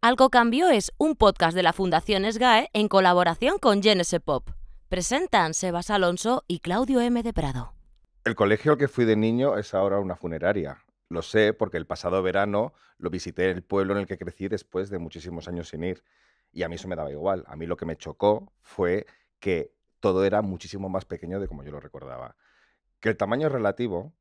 Algo Cambió es un podcast de la Fundación SGAE en colaboración con Genese Pop. Presentan Sebas Alonso y Claudio M. de Prado. El colegio al que fui de niño es ahora una funeraria. Lo sé porque el pasado verano lo visité en el pueblo en el que crecí después de muchísimos años sin ir. Y a mí eso me daba igual. A mí lo que me chocó fue que todo era muchísimo más pequeño de como yo lo recordaba. Que el tamaño relativo,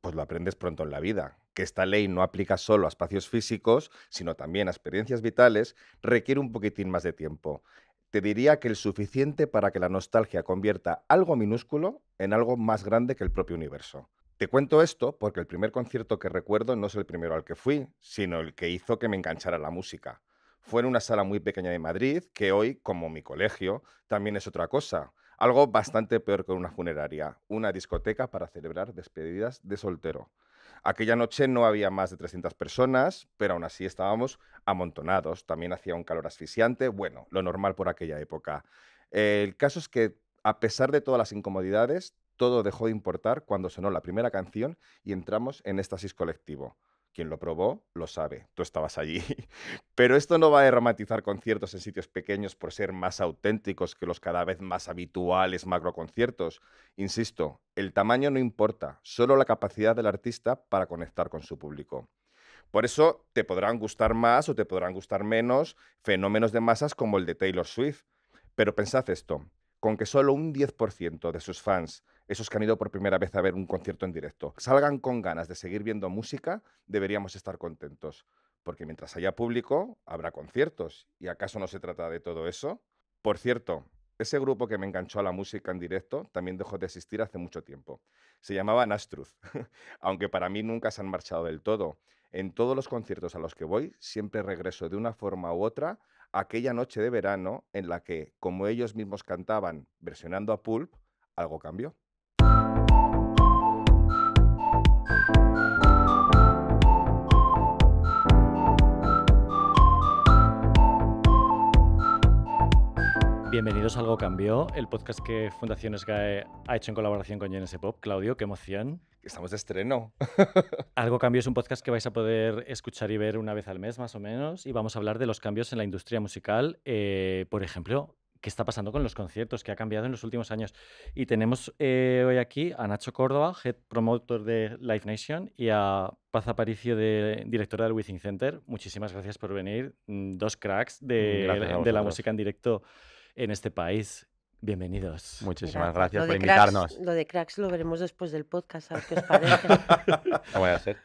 pues lo aprendes pronto en la vida que esta ley no aplica solo a espacios físicos, sino también a experiencias vitales, requiere un poquitín más de tiempo. Te diría que el suficiente para que la nostalgia convierta algo minúsculo en algo más grande que el propio universo. Te cuento esto porque el primer concierto que recuerdo no es el primero al que fui, sino el que hizo que me enganchara la música. Fue en una sala muy pequeña de Madrid, que hoy, como mi colegio, también es otra cosa. Algo bastante peor que una funeraria, una discoteca para celebrar despedidas de soltero. Aquella noche no había más de 300 personas, pero aún así estábamos amontonados. También hacía un calor asfixiante, bueno, lo normal por aquella época. El caso es que, a pesar de todas las incomodidades, todo dejó de importar cuando sonó la primera canción y entramos en Éstasis Colectivo. Quien lo probó lo sabe, tú estabas allí. Pero esto no va a dramatizar conciertos en sitios pequeños por ser más auténticos que los cada vez más habituales macroconciertos. Insisto, el tamaño no importa, solo la capacidad del artista para conectar con su público. Por eso te podrán gustar más o te podrán gustar menos fenómenos de masas como el de Taylor Swift. Pero pensad esto, con que solo un 10% de sus fans esos que han ido por primera vez a ver un concierto en directo, salgan con ganas de seguir viendo música, deberíamos estar contentos. Porque mientras haya público, habrá conciertos. ¿Y acaso no se trata de todo eso? Por cierto, ese grupo que me enganchó a la música en directo también dejó de existir hace mucho tiempo. Se llamaba Nastruth, aunque para mí nunca se han marchado del todo. En todos los conciertos a los que voy, siempre regreso de una forma u otra a aquella noche de verano en la que, como ellos mismos cantaban versionando a Pulp, algo cambió. Bienvenidos a Algo Cambió, el podcast que Fundaciones SGAE ha hecho en colaboración con GNS Pop. Claudio, qué emoción. Estamos de estreno. Algo Cambió es un podcast que vais a poder escuchar y ver una vez al mes, más o menos, y vamos a hablar de los cambios en la industria musical. Eh, por ejemplo, qué está pasando con los conciertos, qué ha cambiado en los últimos años. Y tenemos eh, hoy aquí a Nacho Córdoba, head Promoter de Live Nation, y a Paz Aparicio, de, directora del Within Center. Muchísimas gracias por venir. Mm, dos cracks de la música en directo en este país. Bienvenidos. Muchísimas gracias por invitarnos. lo de cracks lo veremos después del podcast, a ver qué os parece. no voy a hacer.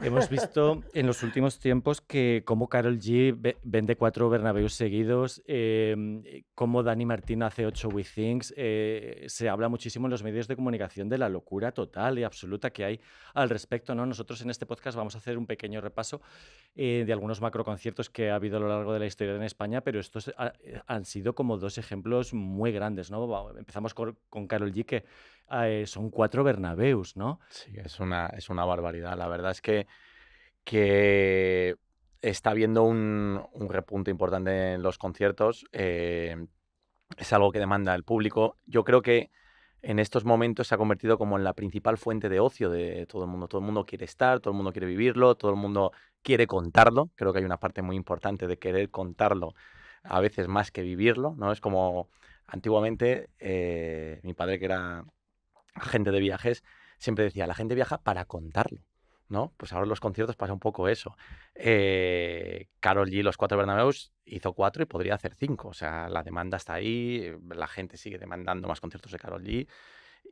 Hemos visto en los últimos tiempos que como Carol G vende cuatro Bernabéus seguidos, como em, cómo Dani Martín hace ocho We Things. Eh, se habla muchísimo en los medios de comunicación de la locura total y absoluta que hay al respecto. ¿no? Nosotros en este podcast vamos a hacer un pequeño repaso eh, de algunos macroconciertos que ha habido a lo largo de la historia en España, pero estos eh, han sido como dos ejemplos muy grandes. ¿no? Empezamos con Carol G, que Ah, eh, son cuatro Bernabéus, ¿no? Sí, es una, es una barbaridad. La verdad es que, que está habiendo un, un, repunte importante en los conciertos. Eh, es algo que demanda el público. Yo creo que en estos momentos se ha convertido como en la principal fuente de ocio de todo el mundo. Todo el mundo quiere estar, todo el mundo quiere vivirlo, todo el mundo quiere contarlo. Creo que hay una parte muy importante de querer contarlo a veces más que vivirlo, ¿no? Es como antiguamente eh, mi padre que era gente de viajes siempre decía, la gente viaja para contarlo. ¿no? Pues ahora los conciertos pasa un poco eso. Eh, Carol G, los cuatro Bernabeus, hizo cuatro y podría hacer cinco. O sea, la demanda está ahí, la gente sigue demandando más conciertos de Carol G.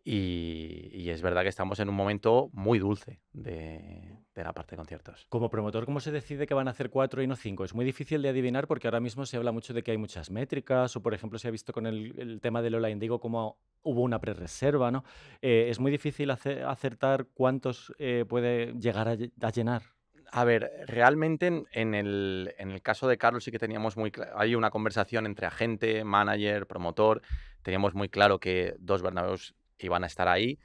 Y, es verdad que estamos en un momento muy dulce de, la parte de conciertos. Como promotor, ¿cómo se decide que van a hacer cuatro y no cinco? Es muy difícil de adivinar porque ahora mismo se habla mucho de que hay muchas métricas, o por ejemplo se ha visto con el, tema de Lola Indigo cómo hubo una prerreserva, ¿no? Eh, es muy difícil acertar cuántos eh, puede llegar a, llenar. A ver, realmente en, el, en el caso de Carlos sí que teníamos muy claro, hay una conversación entre agente, manager, promotor, teníamos muy claro que dos Bernabéus y van a estar ahí,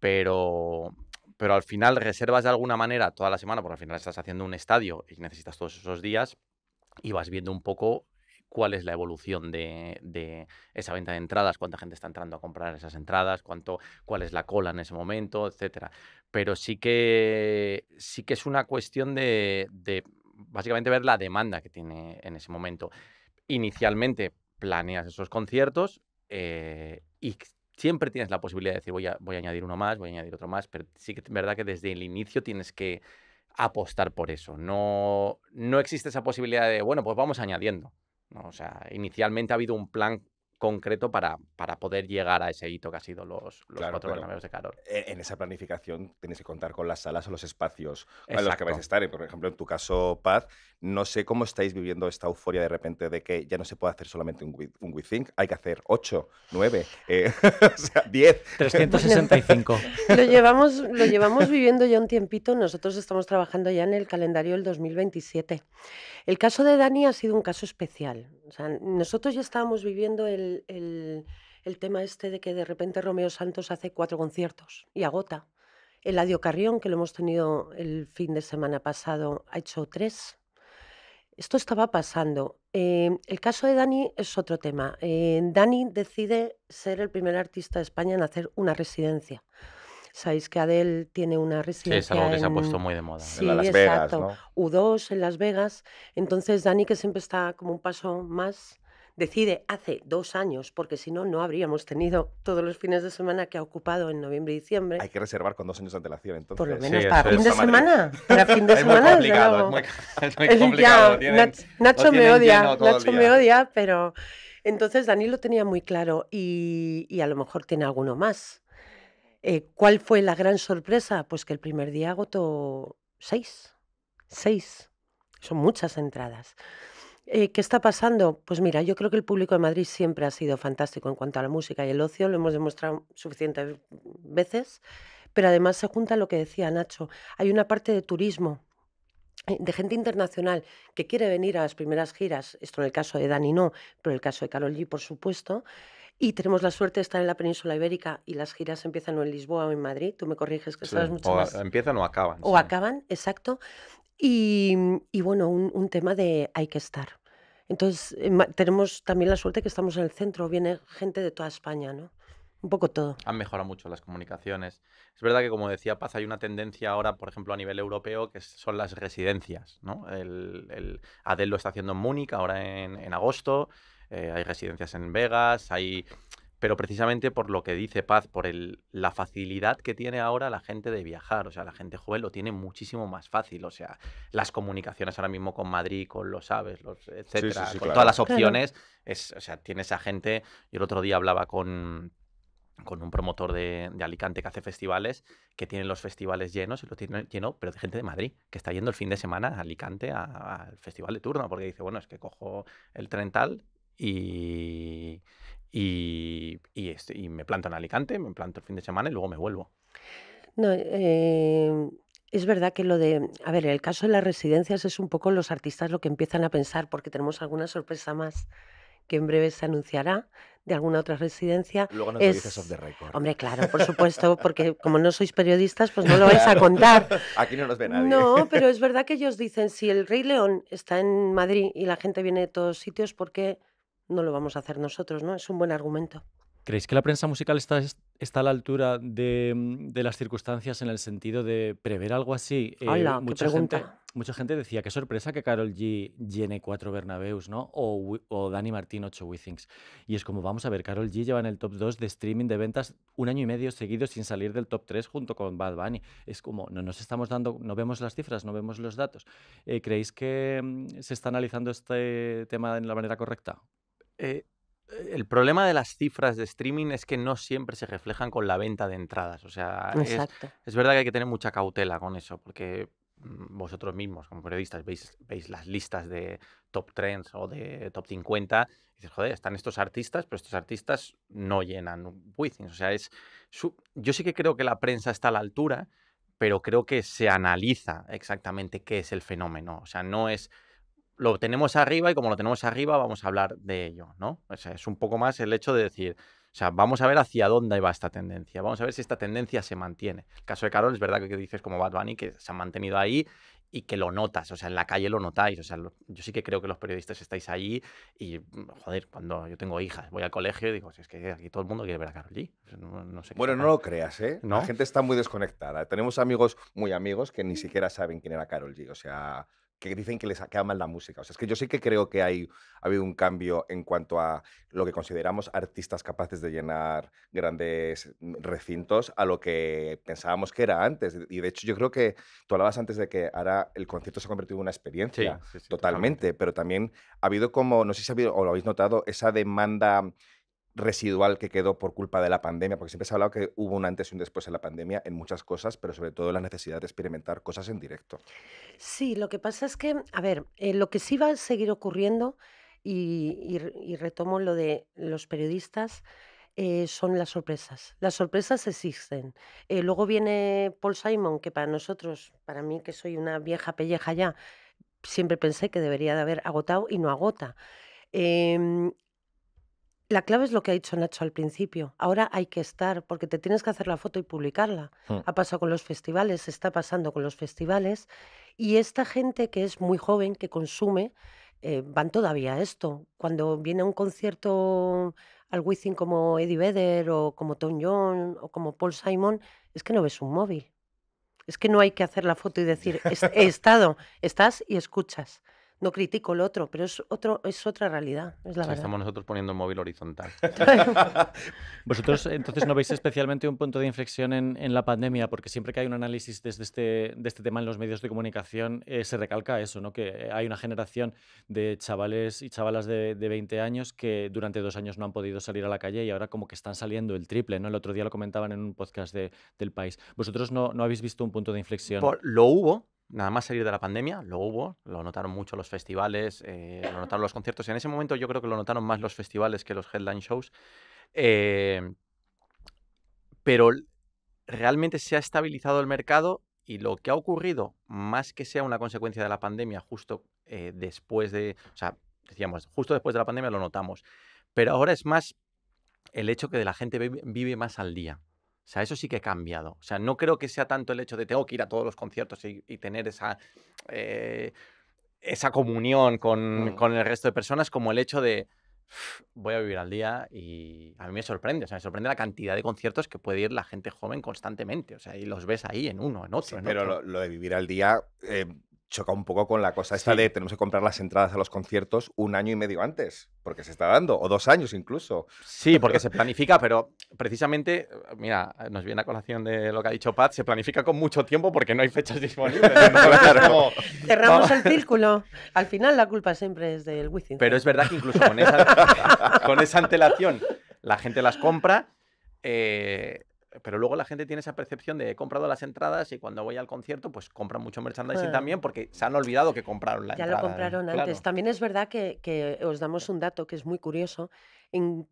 pero, pero al final reservas de alguna manera toda la semana, porque al final estás haciendo un estadio y necesitas todos esos días y vas viendo un poco cuál es la evolución de, esa venta de entradas, cuánta gente está entrando a comprar esas entradas, cuánto, cuál es la cola en ese momento, etcétera. Pero sí que sí que es una cuestión de, básicamente ver la demanda que tiene en ese momento. Inicialmente planeas esos conciertos eh, y siempre tienes la posibilidad de decir, voy a, voy a añadir uno más, voy a añadir otro más, pero sí que es verdad que desde el inicio tienes que apostar por eso. No, no existe esa posibilidad de, bueno, pues vamos añadiendo. ¿no? O sea, inicialmente ha habido un plan concreto para, para poder llegar a ese hito que ha sido los, cuatro Bernabéus de Carol. E-, en esa planificación tenéis que contar con las salas o los espacios en los que vais a estar. Por ejemplo, en tu caso, Paz, no sé cómo estáis viviendo esta euforia de repente de que ya no se puede hacer solamente un, un Think, hay que hacer 8, 9, eh, o sea, 10. 365. lo, llevamos, lo llevamos viviendo ya un tiempito, nosotros estamos trabajando ya en el calendario del 2027. El caso de Dani ha sido un caso especial. O sea, nosotros ya estábamos viviendo el el, tema este de que de repente Romeo Santos hace cuatro conciertos y agota. El Carrión, que lo hemos tenido el fin de semana pasado, ha hecho tres. Esto estaba pasando. Eh, el caso de Dani es otro tema. Eh, Dani decide ser el primer artista de España en hacer una residencia. Sabéis que Adele tiene una residencia. es algo que se ha puesto muy de moda. Sí, en Las Vegas, u U2 en Las Vegas. Entonces, Dani, que siempre está como un paso más, decide hace dos años, porque si no, no habríamos tenido todos los fines de semana que ha ocupado en noviembre y diciembre. Hay que reservar con dos años de antelación, entonces. Por lo menos para, fin de semana, para fin de semana. es, muy, Nacho me odia, Nacho me pero... Entonces Dani lo tenía muy claro y, a lo mejor tiene alguno más. Eh, ¿Cuál fue la gran sorpresa? Pues que el primer día agotó seis. Seis. Son muchas entradas. Eh, ¿Qué está pasando? Pues mira, yo creo que el público de Madrid siempre ha sido fantástico en cuanto a la música y el ocio, lo hemos demostrado suficientes veces, pero además se junta lo que decía Nacho, hay una parte de turismo eh, de gente internacional que quiere venir a las primeras giras, esto en el caso de Dani no, pero en el caso de Carol G, por supuesto, y tenemos la suerte de estar en la península ibérica y las giras empiezan o en Lisboa o en Madrid, tú me corriges que sabes mucho o más. Empiezan o acaban. O acaban, exacto. Y, bueno, un, tema de hay que estar. Entonces, eh, tenemos también la suerte que estamos en el centro, viene gente de toda España, ¿no? Un poco todo. Han mejorado mucho las comunicaciones. Es verdad que, como decía Paz, hay una tendencia ahora, por ejemplo, a nivel europeo, que son las residencias, ¿no? El, Adel lo está haciendo en Múnich, ahora en, agosto. Eh, hay residencias en Vegas, hay pero precisamente por lo que dice Paz, por la facilidad que tiene ahora la gente de viajar, o sea, la gente joven lo tiene muchísimo más fácil, o sea, las comunicaciones ahora mismo con Madrid, con los aves, los etcétera, con todas las opciones, es, o sea, tiene esa gente, yo el otro día hablaba con con un promotor de, Alicante que hace festivales, que tiene los festivales llenos, y lo tiene lleno, pero de gente de Madrid, que está yendo el fin de semana a Alicante al festival de turno, porque dice, bueno, es que cojo el tren tal y, y, este, me planto en Alicante, me planto el fin de semana y luego me vuelvo. No, eh, es verdad que lo de, a ver, el caso de las residencias es un poco los artistas lo que empiezan a pensar porque tenemos alguna sorpresa más que en breve se anunciará de alguna otra residencia. Luego nos es... off record. Hombre, claro, por supuesto, porque como no sois periodistas, pues no lo vais a contar. Aquí no nos ve nadie. No, pero es verdad que ellos dicen, si el Rey León está en Madrid y la gente viene de todos sitios, ¿por qué no lo vamos a hacer nosotros, ¿no? Es un buen argumento. ¿Creéis que la prensa musical está, está a la altura de, las circunstancias en el sentido de prever algo así? Eh, mucha, gente, mucha, gente, decía, qué sorpresa que Carol G llene cuatro Bernabeus, ¿no? O, o Dani Martín ocho Withings. Y es como, vamos a ver, Carol G lleva en el top 2 de streaming de ventas un año y medio seguido sin salir del top 3 junto con Bad Bunny. Es como, no nos estamos dando, no vemos las cifras, no vemos los datos. Eh, ¿Creéis que mm, se está analizando este tema de la manera correcta? Eh, el problema de las cifras de streaming es que no siempre se reflejan con la venta de entradas. O sea, es, verdad que hay que tener mucha cautela con eso, porque mm, vosotros mismos, como periodistas, veis, las listas de top trends o de top 50 y dices, joder, están estos artistas, pero estos artistas no llenan Withings. O sea, es yo sí que creo que la prensa está a la altura, pero creo que se analiza exactamente qué es el fenómeno. O sea, no es lo tenemos arriba y como lo tenemos arriba vamos a hablar de ello, ¿no? O sea, es un poco más el hecho de decir, o sea, vamos a ver hacia dónde va esta tendencia, vamos a ver si esta tendencia se mantiene. El caso de Carol es verdad que, dices como Bad Bunny que se ha mantenido ahí y que lo notas, o sea, en la calle lo notáis, o sea, yo sí que creo que los periodistas estáis allí y, mm, joder, cuando yo tengo hijas, voy al colegio y digo, si es que aquí todo el mundo quiere ver a Carol G. No, sé bueno, no lo creas, ¿eh? ¿No? La gente está muy desconectada. Tenemos amigos, muy amigos, que ni siquiera saben quién era Carol G, o sea, que dicen que les queda la música. O sea, es que yo sí que creo que hay, ha habido un cambio en cuanto a lo que consideramos artistas capaces de llenar grandes recintos a lo que pensábamos que era antes. Y de hecho yo creo que tú hablabas antes de que ahora el concierto se ha convertido en una experiencia, totalmente, pero también ha habido como, no sé si o lo habéis notado, esa demanda residual que quedó por culpa de la pandemia, porque siempre se ha hablado que hubo un antes y un después en la pandemia en muchas cosas, pero sobre todo la necesidad de experimentar cosas en directo. Sí, lo que pasa es que, a ver, eh, lo que sí va a seguir ocurriendo, y, retomo lo de los periodistas, eh, son las sorpresas. Las sorpresas existen. Eh, luego viene Paul Simon, que para nosotros, para mí que soy una vieja pelleja ya, siempre pensé que debería de haber agotado y no agota. Em, la clave es lo que ha dicho Nacho al principio. Ahora hay que estar, porque te tienes que hacer la foto y publicarla. Mm. Ha pasado con los festivales, está pasando con los festivales. Y esta gente que es muy joven, que consume, eh, van todavía a esto. Cuando viene a un concierto al Wizzing como Eddie Vedder o como Tom Jones, o como Paul Simon, es que no ves un móvil. Es que no hay que hacer la foto y decir, he estado, estás y escuchas no critico el otro, pero es, otro, es otra realidad, es la Estamos nosotros poniendo el móvil horizontal. Vosotros entonces no veis especialmente un punto de inflexión en, la pandemia, porque siempre que hay un análisis desde este, de este tema en los medios de comunicación, eh, se recalca eso, ¿no? que hay una generación de chavales y chavalas de, de 20 años que durante dos años no han podido salir a la calle y ahora como que están saliendo el triple. ¿no? El otro día lo comentaban en un podcast del país. ¿Vosotros no, no habéis visto un punto de inflexión? lo hubo, nada más salir de la pandemia, lo hubo, lo notaron mucho los festivales, eh, lo notaron los conciertos. En ese momento yo creo que lo notaron más los festivales que los headline shows. Eh, pero realmente se ha estabilizado el mercado y lo que ha ocurrido, más que sea una consecuencia de la pandemia, justo eh, después de, o sea, decíamos, justo después de la pandemia lo notamos, pero ahora es más el hecho que la gente vive más al día. O sea, eso sí que ha cambiado. O sea, no creo que sea tanto el hecho de tengo que ir a todos los conciertos y, tener esa, eh, esa comunión con, el resto de personas como el hecho de voy a vivir al día y a mí me sorprende. O sea, me sorprende la cantidad de conciertos que puede ir la gente joven constantemente. O sea, y los ves ahí en uno, en otro. pero Lo, de vivir al día... Em, choca un poco con la cosa esta de tenemos que comprar las entradas a los conciertos un año y medio antes, porque se está dando, o dos años incluso. Sí, porque se planifica, pero precisamente, mira, nos viene a colación de lo que ha dicho Pat, se planifica con mucho tiempo porque no hay fechas disponibles. Cerramos el círculo. Al final la culpa siempre es del wizard. Pero es verdad que incluso con esa, antelación la gente las compra. Eh, pero luego la gente tiene esa percepción de he comprado las entradas y cuando voy al concierto, pues compran mucho merchandising también porque se han olvidado que compraron la entrada. Ya lo ¿eh? compraron antes. También es verdad que, que, os damos un dato que es muy curioso. En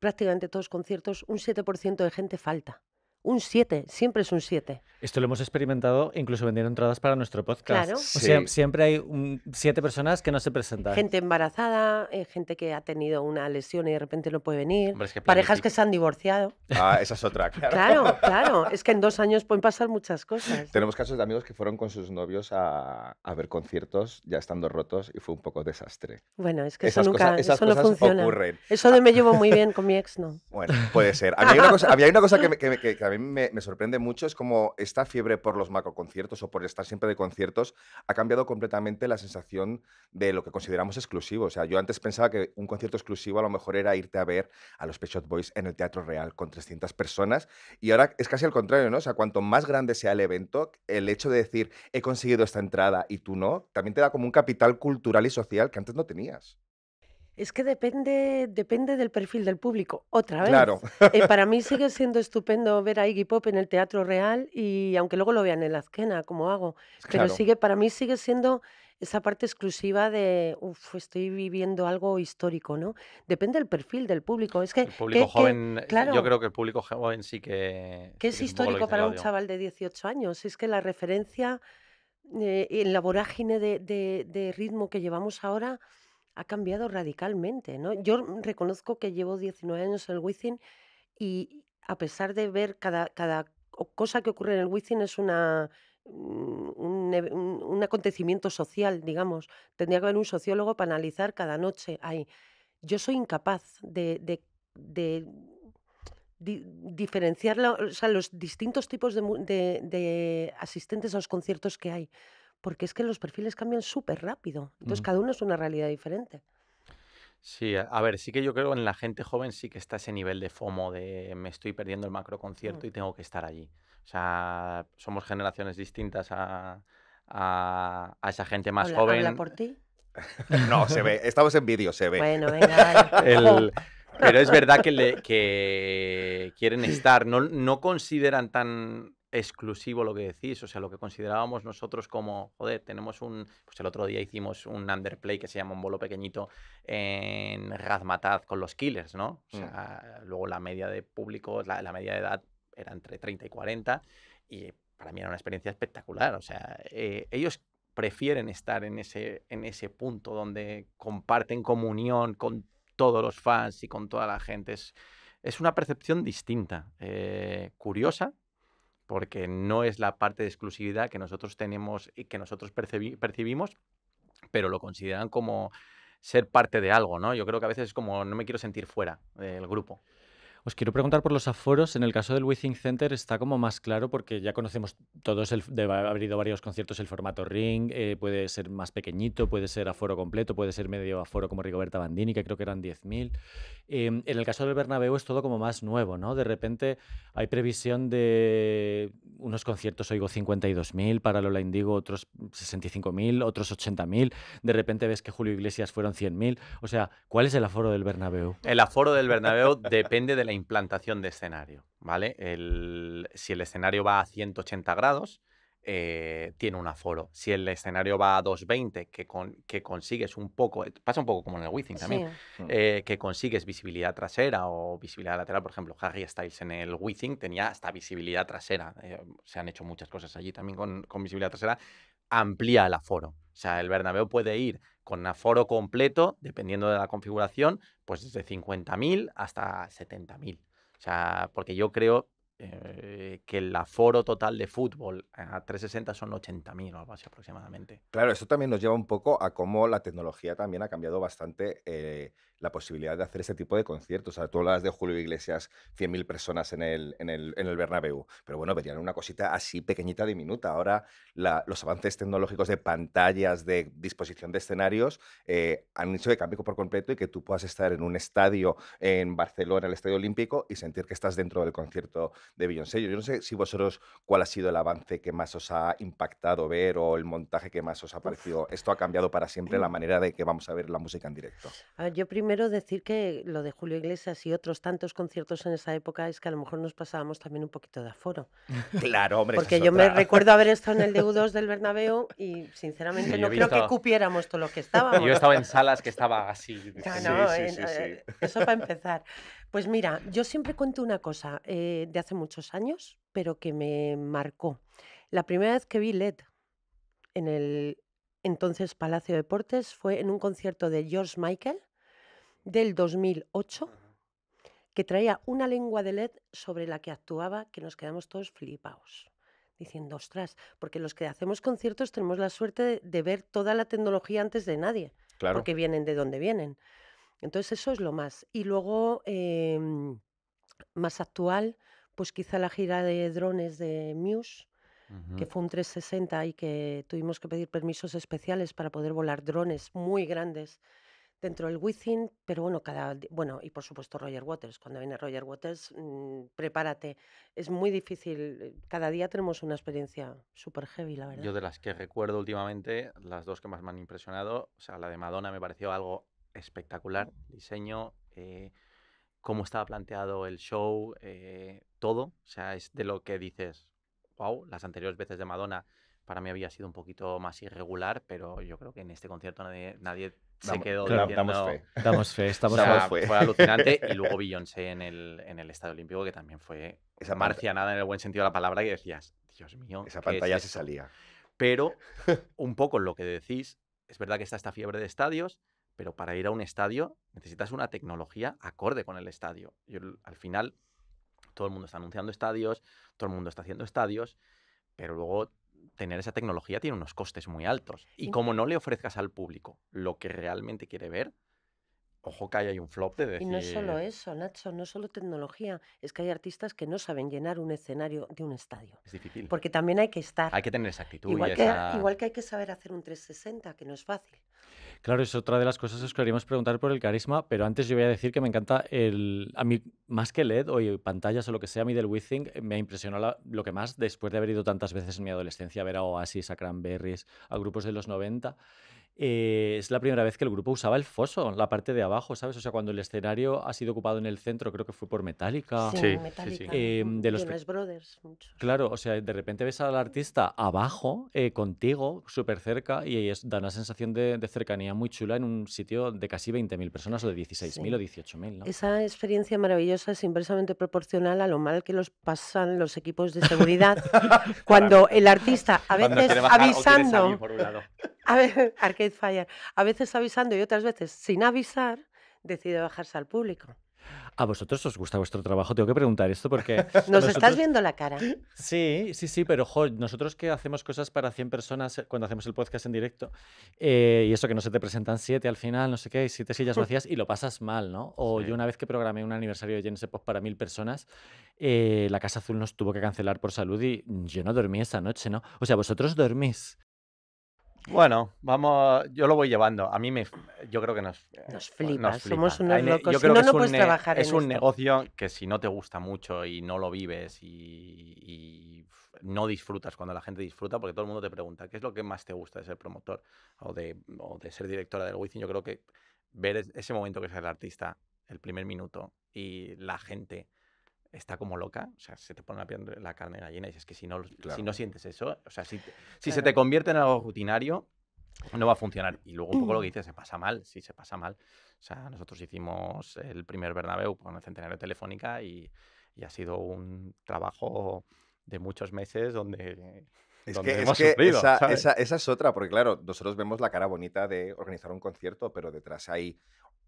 prácticamente todos los conciertos, un 7% de gente falta un 7, siempre es un 7. Esto lo hemos experimentado incluso vendiendo entradas para nuestro podcast. Claro. sea, siempre hay siete personas que no se presentan. Gente embarazada, eh, gente que ha tenido una lesión y de repente no puede venir, parejas que se han divorciado. Ah, esa es otra, claro. Claro, claro. Es que en dos años pueden pasar muchas cosas. Tenemos casos de amigos que fueron con sus novios a, ver conciertos ya estando rotos y fue un poco desastre. Bueno, es que eso nunca esas eso cosas Ocurren. Eso de me llevo muy bien con mi ex, no. Bueno, puede ser. Había una cosa, que, me, que a me, me sorprende mucho es como esta fiebre por los macroconciertos o por estar siempre de conciertos ha cambiado completamente la sensación de lo que consideramos exclusivo. O sea, yo antes pensaba que un concierto exclusivo a lo mejor era irte a ver a los Pet Boys en el Teatro Real con 300 personas y ahora es casi al contrario, ¿no? O sea, cuanto más grande sea el evento, el hecho de decir he conseguido esta entrada y tú no, también te da como un capital cultural y social que antes no tenías. Es que depende, depende del perfil del público, otra vez. Claro. Eh, para mí sigue siendo estupendo ver a Iggy Pop en el Teatro Real y aunque luego lo vean en la Azquena, como hago. Pero sigue, para mí sigue siendo esa parte exclusiva de, Uf, estoy viviendo algo histórico, ¿no? Depende del perfil del público. Es que, público joven, eh, yo creo que el público joven sí que... qué es, histórico para un chaval de 18 años. Es que la referencia eh, en la vorágine de ritmo que llevamos ahora ha cambiado radicalmente, ¿no? Yo reconozco que llevo 19 años en el Wizzing y a pesar de ver cada, cada cosa que ocurre en el Wizzing es una, mm, un, acontecimiento social, digamos. Tendría que haber un sociólogo para analizar cada noche Yo soy incapaz de, diferenciar los distintos tipos de asistentes a los conciertos que hay porque es que los perfiles cambian súper rápido. Entonces, cada uno es una realidad diferente. Sí, a ver, sí que yo creo en la gente joven sí que está ese nivel de FOMO, de me estoy perdiendo el macro concierto mm. y tengo que estar allí. O sea, somos generaciones distintas a, esa gente más joven. ¿Habla por ti? no, se ve, estamos en vídeo, se ve. Bueno, venga. pero es verdad que, le, que quieren estar, no, no consideran tan exclusivo lo que decís, o sea, lo que considerábamos nosotros como, joder, tenemos un, pues el otro día hicimos un underplay que se llama un bolo pequeñito en Razmataz con los killers, ¿no? O mm. sea, luego la media de público, la, la, media de edad era entre 30 y 40 y para mí era una experiencia espectacular, o sea, eh, ellos prefieren estar en ese, en ese punto donde comparten comunión con todos los fans y con toda la gente, es, es una percepción distinta, eh, curiosa, porque no es la parte de exclusividad que nosotros tenemos y que nosotros percibimos, pero lo consideran como ser parte de algo, ¿no? Yo creo que a veces es como no me quiero sentir fuera del grupo. Os quiero preguntar por los aforos. En el caso del Withing Center está como más claro porque ya conocemos todos, el, habido varios conciertos, el formato ring, eh, puede ser más pequeñito, puede ser aforo completo, puede ser medio aforo como Rigoberta Bandini, que creo que eran 10.000. Em, en el caso del Bernabéu es todo como más nuevo, ¿no? De repente hay previsión de unos conciertos, oigo 52.000, para Lola Indigo otros 65.000, otros 80.000. De repente ves que Julio Iglesias fueron 100.000. O sea, ¿cuál es el aforo del Bernabéu? El aforo del Bernabéu depende del implantación de escenario, ¿vale? si el escenario va a 180 grados, eh, tiene un aforo. Si el escenario va a 220, que, consigues un poco, eh, pasa un poco como en el Wizzing también, mm. eh, que consigues visibilidad trasera o visibilidad lateral. Por ejemplo, Harry Styles en el Wizzing tenía hasta visibilidad trasera. se han hecho muchas cosas allí también con visibilidad trasera amplía el aforo. O sea, el Bernabéu puede ir con aforo completo, dependiendo de la configuración, pues desde 50.000 hasta 70.000. O sea, porque yo creo eh, que el aforo total de fútbol a 360 son 80.000 o algo aproximadamente. Claro, eso también nos lleva un poco a cómo la tecnología también ha cambiado bastante eh, la posibilidad de hacer ese tipo de conciertos. O sea, tú hablas de Julio Iglesias, 100.000 personas en el, en, el, en el Bernabéu, pero bueno, verían una cosita así pequeñita, diminuta. Ahora los avances tecnológicos de pantallas, de disposición de escenarios, eh, han hecho de cambio por completo y que tú puedas estar en un estadio en Barcelona, el Estadio Olímpico, y sentir que estás dentro del concierto de Beyoncé. Yo no sé si vosotros cuál ha sido el avance que más os ha impactado ver o el montaje que más os ha parecido. Esto ha cambiado para siempre la manera de que vamos a ver la música en directo. yo primero decir que lo de Julio Iglesias y otros tantos conciertos en esa época es que a lo mejor nos pasábamos también un poquito de aforo. Claro, hombre. Porque yo me recuerdo haber estado en el DU2 del Bernabéu y sinceramente no creo que cupiéramos todo lo que estábamos. Yo estaba en salas que estaba así. Eh, sí, eso para empezar. Pues mira, yo siempre cuento una cosa eh, de hace muchos años, pero que me marcó. La primera vez que vi LED en el entonces Palacio de Deportes fue en un concierto de George Michael del 2008 que traía una lengua de LED sobre la que actuaba que nos quedamos todos flipados diciendo, ostras, porque los que hacemos conciertos tenemos la suerte de, ver toda la tecnología antes de nadie, porque vienen de donde vienen. Entonces eso es lo más. Y luego, em, más actual, pues quizá la gira de drones de Muse, que fue un 360 y que tuvimos que pedir permisos especiales para poder volar drones muy grandes dentro del Within, pero bueno, cada bueno, y por supuesto Roger Waters, cuando viene Roger Waters, mm, prepárate. Es muy difícil, cada día tenemos una experiencia súper heavy, la verdad. Yo de las que recuerdo últimamente, las dos que más me han impresionado, o sea, la de Madonna me pareció algo espectacular, diseño, eh, cómo estaba planteado el show, eh, todo, o sea, es de lo que dices, wow, las anteriores veces de Madonna para mí había sido un poquito más irregular, pero yo creo que en este concierto nadie, nadie se quedó claro, diciendo, damos fe. Damos fe, estamos Fue alucinante. Y luego Beyoncé en el, en el Estadio Olímpico, que también fue esa marcianada en el buen sentido de la palabra, que decías, Dios mío. Esa pantalla se salía. Pero, un poco lo que decís, es verdad que está esta fiebre de estadios, pero para ir a un estadio necesitas una tecnología acorde con el estadio. al final, todo el mundo está anunciando estadios, todo el mundo está haciendo estadios, pero luego tener esa tecnología tiene unos costes muy altos. Y como no le ofrezcas al público lo que realmente quiere ver, ojo que ahí hay un flop de decir... Y no solo eso, Nacho, no solo tecnología, es que hay artistas que no saben llenar un escenario de un estadio. Es difícil. Porque también hay que estar... Hay que tener esa actitud. Igual, que, igual que hay que saber hacer un 360, que no es fácil. Claro, es otra de las cosas que os queríamos preguntar por el carisma, pero antes yo voy a decir que me encanta el. A mí, más que LED o pantallas o lo que sea, a mí del Withing eh, me ha impresionado lo que más después de haber ido tantas veces en mi adolescencia a ver a Oasis, a Cranberries, a grupos de los 90. Eh, es la primera vez que el grupo usaba el foso, la parte de abajo, ¿sabes? O sea, cuando el escenario ha sido ocupado en el centro, creo que fue por Metallica. Sí, sí, eh, de los Brothers, Claro, o sea, de repente ves al artista abajo, eh, contigo, súper cerca, y da una sensación de, cercanía muy chula en un sitio de casi 20.000 personas o de 16.000 o 18.000, ¿no? Esa experiencia maravillosa es inversamente proporcional a lo mal que los pasan los equipos de seguridad cuando el artista, a veces avisando a ver, Arcade Fire. A veces avisando y otras veces sin avisar, decide bajarse al público. A vosotros os gusta vuestro trabajo, tengo que preguntar esto porque... Nos estás viendo la cara. Sí, sí, sí, pero nosotros que hacemos cosas para 100 personas eh, cuando hacemos el podcast en directo, eh, y eso que no se te presentan siete al final, no sé qué, siete sillas vacías y lo pasas mal, ¿no? O yo una vez que programé un aniversario de James Pop para mil personas, eh, la Casa Azul nos tuvo que cancelar por salud y yo no dormí esa noche, ¿no? O sea, vosotros dormís. Bueno, vamos, yo lo voy llevando. A mí me, yo creo que nos, nos eh, flipa. Somos unos locos. no, no puedes trabajar es un negocio que si no te gusta mucho y no lo vives y, no disfrutas cuando la gente disfruta, porque todo el mundo te pregunta qué es lo que más te gusta de ser promotor o de, de ser directora del Wizzing. Yo creo que ver ese momento que es el artista, el primer minuto y la gente está como loca, o sea, se te pone la, la carne gallina y es que si no, si no sientes eso, o sea, si, si se te convierte en algo rutinario, no va a funcionar. Y luego un poco lo que dices, se pasa mal, sí, se pasa mal. O sea, nosotros hicimos el primer Bernabéu con el centenario Telefónica y, ha sido un trabajo de muchos meses donde... esa, esa, es otra, porque claro, nosotros vemos la cara bonita de organizar un concierto, pero detrás hay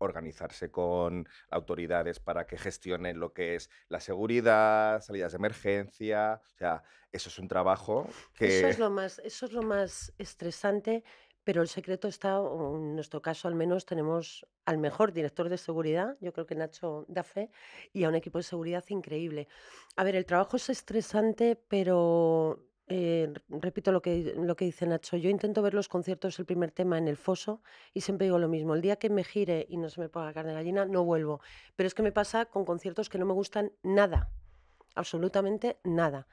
organizarse con autoridades para que gestionen lo que es la seguridad, salidas de emergencia, o sea, eso es un trabajo que... Eso es lo más, eso es lo más estresante, pero el secreto está, en nuestro caso al menos tenemos al mejor director de seguridad, yo creo que Nacho da fe, y a un equipo de seguridad increíble. A ver, el trabajo es estresante, pero eh, repito lo que, lo que dice Nacho, yo intento ver los conciertos, el primer tema en el foso, y siempre digo lo mismo, el día que me gire y no se me ponga carne de gallina, no vuelvo. Pero es que me pasa con conciertos que no me gustan nada, absolutamente nada.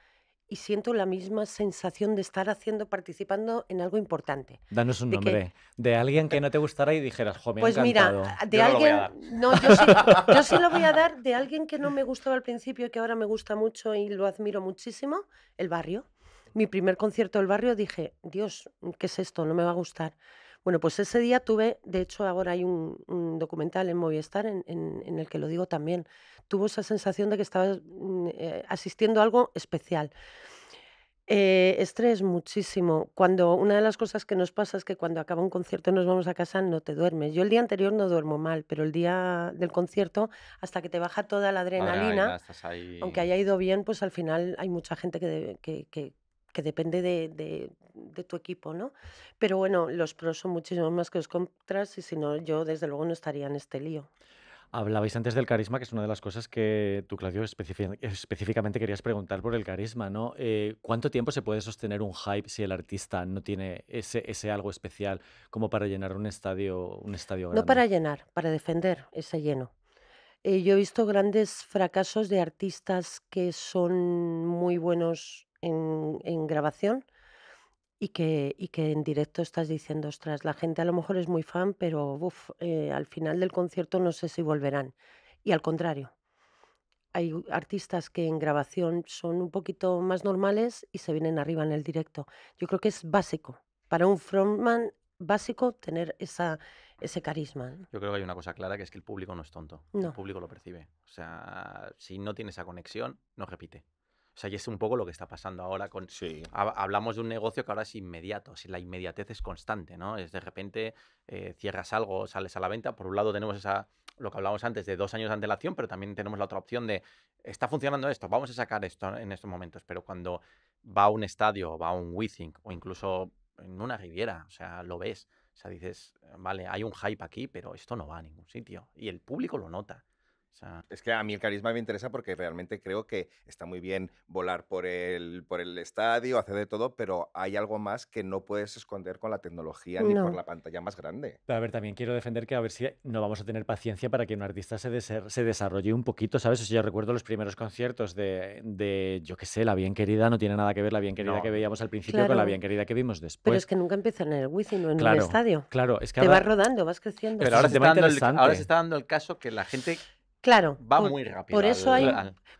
Y siento la misma sensación de estar haciendo, participando en algo importante. Danos un nombre de alguien que no te gustara y dijeras, jo, me Pues mira, de alguien. No, yo, sí, lo voy a dar de alguien que no me gustaba al principio y que ahora me gusta mucho y lo admiro muchísimo, el barrio mi primer concierto del barrio, dije, Dios, ¿qué es esto? No me va a gustar. Bueno, pues ese día tuve, de hecho ahora hay un, documental en Movistar en, el que lo digo también, tuvo esa sensación de que estabas mm, eh, asistiendo a algo especial. Eh, estrés muchísimo. Cuando una de las cosas que nos pasa es que cuando acaba un concierto nos vamos a casa no te duermes. Yo el día anterior no duermo mal, pero el día del concierto, hasta que te baja toda la adrenalina, aunque haya ido bien, pues al final hay mucha gente que, que depende de, de, tu equipo, ¿no? Pero bueno, los pros son muchísimo más que los contras y si no, yo desde luego no estaría en este lío. Hablabais antes del carisma, que es una de las cosas que tú, Claudio, específicamente querías preguntar por el carisma, ¿no? Eh, ¿Cuánto tiempo se puede sostener un hype si el artista no tiene ese, ese algo especial como para llenar un estadio, un estadio grande? No para llenar, para defender ese lleno. Eh, yo he visto grandes fracasos de artistas que son muy buenos en, grabación y que, y que en directo estás diciendo, ostras, la gente a lo mejor es muy fan, pero eh, al final del concierto no sé si volverán. Y al contrario, hay artistas que en grabación son un poquito más normales y se vienen arriba en el directo. Yo creo que es básico. Para un frontman básico tener esa, ese carisma. Yo creo que hay una cosa clara, que es que el público no es tonto. El público lo percibe. O sea, si no tiene esa conexión, no repite. O sea, y es un poco lo que está pasando ahora con... hablamos de un negocio que ahora es inmediato, si la inmediatez es constante, ¿no? Es de repente eh, cierras algo, sales a la venta, por un lado tenemos esa, lo que hablábamos antes, de dos años de antelación, pero también tenemos la otra opción de, está funcionando esto, vamos a sacar esto en estos momentos, pero cuando va a un estadio, va a un Withink o incluso en una Riviera, o sea, lo ves, o sea, dices, vale, hay un hype aquí, pero esto no va a ningún sitio. Y el público lo nota es que a mí el carisma me interesa porque realmente creo que está muy bien volar por el, por el estadio, hacer de todo, pero hay algo más que no puedes esconder con la tecnología ni por la pantalla más grande. Pero a ver, también quiero defender que a ver si no vamos a tener paciencia para que un artista se, se desarrolle un poquito, ¿sabes? yo recuerdo los primeros conciertos de, yo qué sé, La Bien Querida, no tiene nada que ver La Bien Querida que veíamos al principio con La Bien Querida que vimos después. Pero es que nunca empiezan en el wifi, no en el estadio. Claro, es que... Te vas rodando, vas creciendo. Pero ahora se está dando el caso que la gente Claro. Va muy rápido. Por eso hay.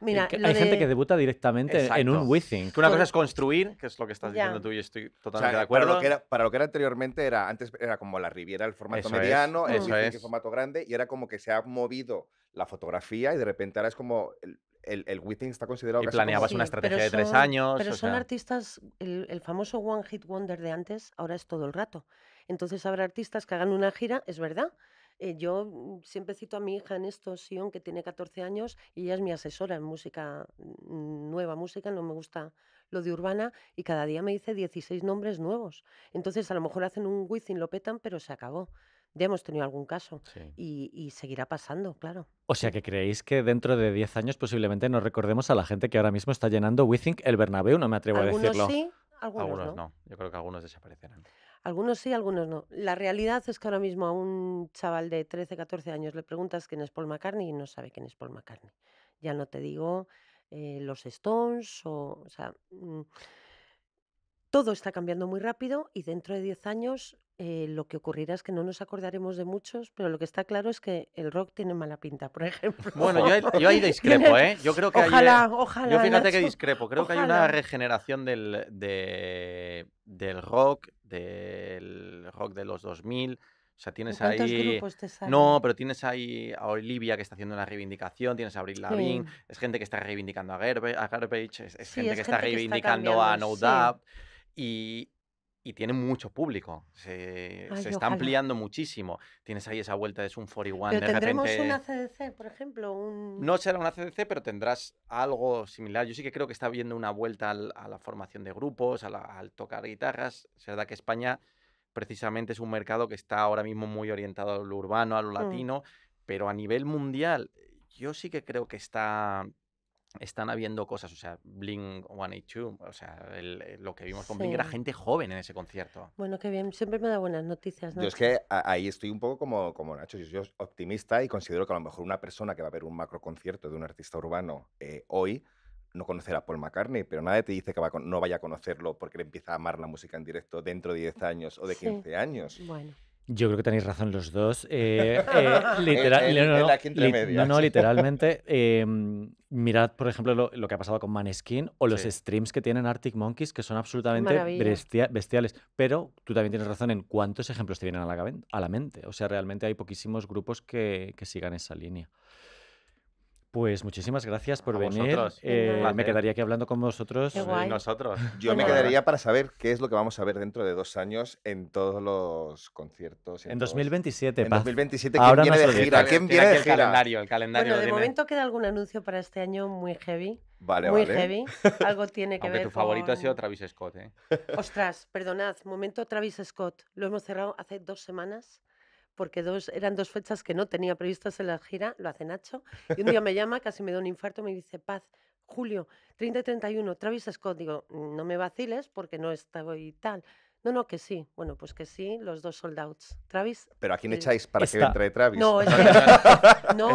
gente que debuta directamente en un Withing. Que una cosa es construir, que es lo que estás diciendo tú y estoy totalmente de acuerdo. Para lo, que era, anteriormente, era antes era como la Riviera, el formato mediano, es. el formato grande, y era como que se ha movido la fotografía y de repente ahora es como el, el, está considerado. Y planeabas una estrategia de tres años. Pero son artistas, el, famoso One Hit Wonder de antes, ahora es todo el rato. Entonces habrá artistas que hagan una gira, es verdad, eh, yo mm, siempre cito a mi hija en esto, Sion, que tiene 14 años, y ella es mi asesora en música, mm, nueva música, no me gusta lo de urbana, y cada día me dice 16 nombres nuevos. Entonces, a lo mejor hacen un within lo petan, pero se acabó. Ya hemos tenido algún caso y, seguirá pasando, claro. O sea que creéis que dentro de 10 años posiblemente nos recordemos a la gente que ahora mismo está llenando Withink el Bernabéu, no me atrevo a decirlo. Algunos Sí, algunos, no. Yo creo que algunos desaparecerán. Algunos sí, algunos no. La realidad es que ahora mismo a un chaval de 13, 14 años le preguntas quién es Paul McCartney y no sabe quién es Paul McCartney. Ya no te digo eh, los Stones o, o sea, mm, todo está cambiando muy rápido y dentro de 10 años eh, lo que ocurrirá es que no nos acordaremos de muchos, pero lo que está claro es que el rock tiene mala pinta, por ejemplo. Bueno, yo, ahí discrepo, ¿eh? Yo creo que hay, ojalá. Yo fíjate que discrepo. Creo que hay una regeneración del, del rock, del rock de los 2000. O sea, tienes ahí. no, pero tienes ahí a Olivia que está haciendo una reivindicación, tienes a Abril Lavigne, es gente que está reivindicando a, Garbage, es, gente que está reivindicando a No Doubt. Y, tiene mucho público. Se, está ampliando muchísimo. Tienes ahí esa vuelta, de un 41. de tendremos una CDC, por ejemplo. No será una CDC, pero tendrás algo similar. Yo sí que creo que está viendo una vuelta a la formación de grupos, al tocar guitarras. Es verdad que España precisamente es un mercado que está ahora mismo muy orientado a lo urbano, a lo mm. latino, pero a nivel mundial yo sí que creo que está están habiendo cosas, o sea, y 182, o sea, eh, lo que vimos con bling era gente joven en ese concierto. Bueno, qué bien, siempre me da buenas noticias. Yo es que ahí estoy un poco como, como Nacho, yo soy optimista y considero que a lo mejor una persona que va a ver un macro concierto de un artista urbano eh, hoy no conocerá a Paul McCartney, pero nadie te dice que va, no vaya a conocerlo porque le empieza a amar la música en directo dentro de 10 años o de 15 años. Bueno. Yo creo que tenéis razón los dos. no, literalmente. mirad, por ejemplo, lo, que ha pasado con Maneskin o los streams que tienen Arctic Monkeys, que son absolutamente bestiales. Pero tú también tienes razón en cuántos ejemplos te vienen a la, a la mente. O sea, realmente hay poquísimos grupos que, que sigan esa línea. Pues muchísimas gracias por venir. Eh, me quedaría aquí hablando con vosotros. nosotros. Yo me quedaría para saber qué es lo que vamos a ver dentro de dos años en todos los conciertos. En, en 2027. En 2027. ¿Quién Ahora viene de gira? ¿Quién viene El calendario, el calendario bueno, de momento queda algún anuncio para este año muy heavy. Vale, muy heavy. Algo tiene que Aunque ver. tu favorito ha sido Travis Scott, ¿eh? Ostras, perdonad, momento Travis Scott. Lo hemos cerrado hace dos semanas porque dos, eran dos fechas que no tenía previstas en la gira, lo hace Nacho. Y un día me llama, casi me da un infarto, me dice, Paz, Julio, 30 y 31, Travis Scott. Digo, no me vaciles porque no estoy tal. No, no, que sí. Bueno, pues que sí, los dos sold outs. Travis. Pero ¿a quién eh, echáis para que entre Travis? No, es, es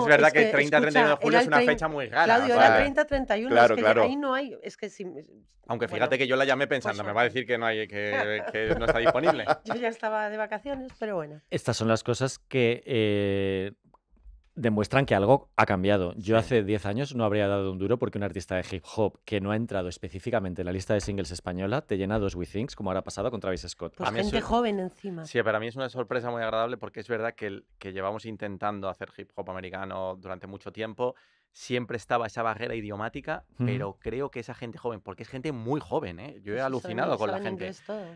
verdad que, el 30-31 de julio es una fecha muy rara. Claudio, o sea, era 30-31. es que Ahí no hay. Es que si, Aunque fíjate que yo la llamé pues pensando, me va a decir que no, hay, que, no está disponible. Yo ya estaba de vacaciones, pero bueno. Estas son las cosas que eh, demuestran que algo ha cambiado. Yo hace 10 años no habría dado un duro porque un artista de hip hop que no ha entrado específicamente en la lista de singles española te llena dos We Things, como ahora ha pasado con Travis Scott. Pues gente joven encima. Sí, para mí es una sorpresa muy agradable porque es verdad que, que llevamos intentando hacer hip hop americano durante mucho tiempo siempre estaba esa barrera idiomática, pero creo que esa gente joven, porque es gente muy joven, ¿eh? yo he alucinado con la gente,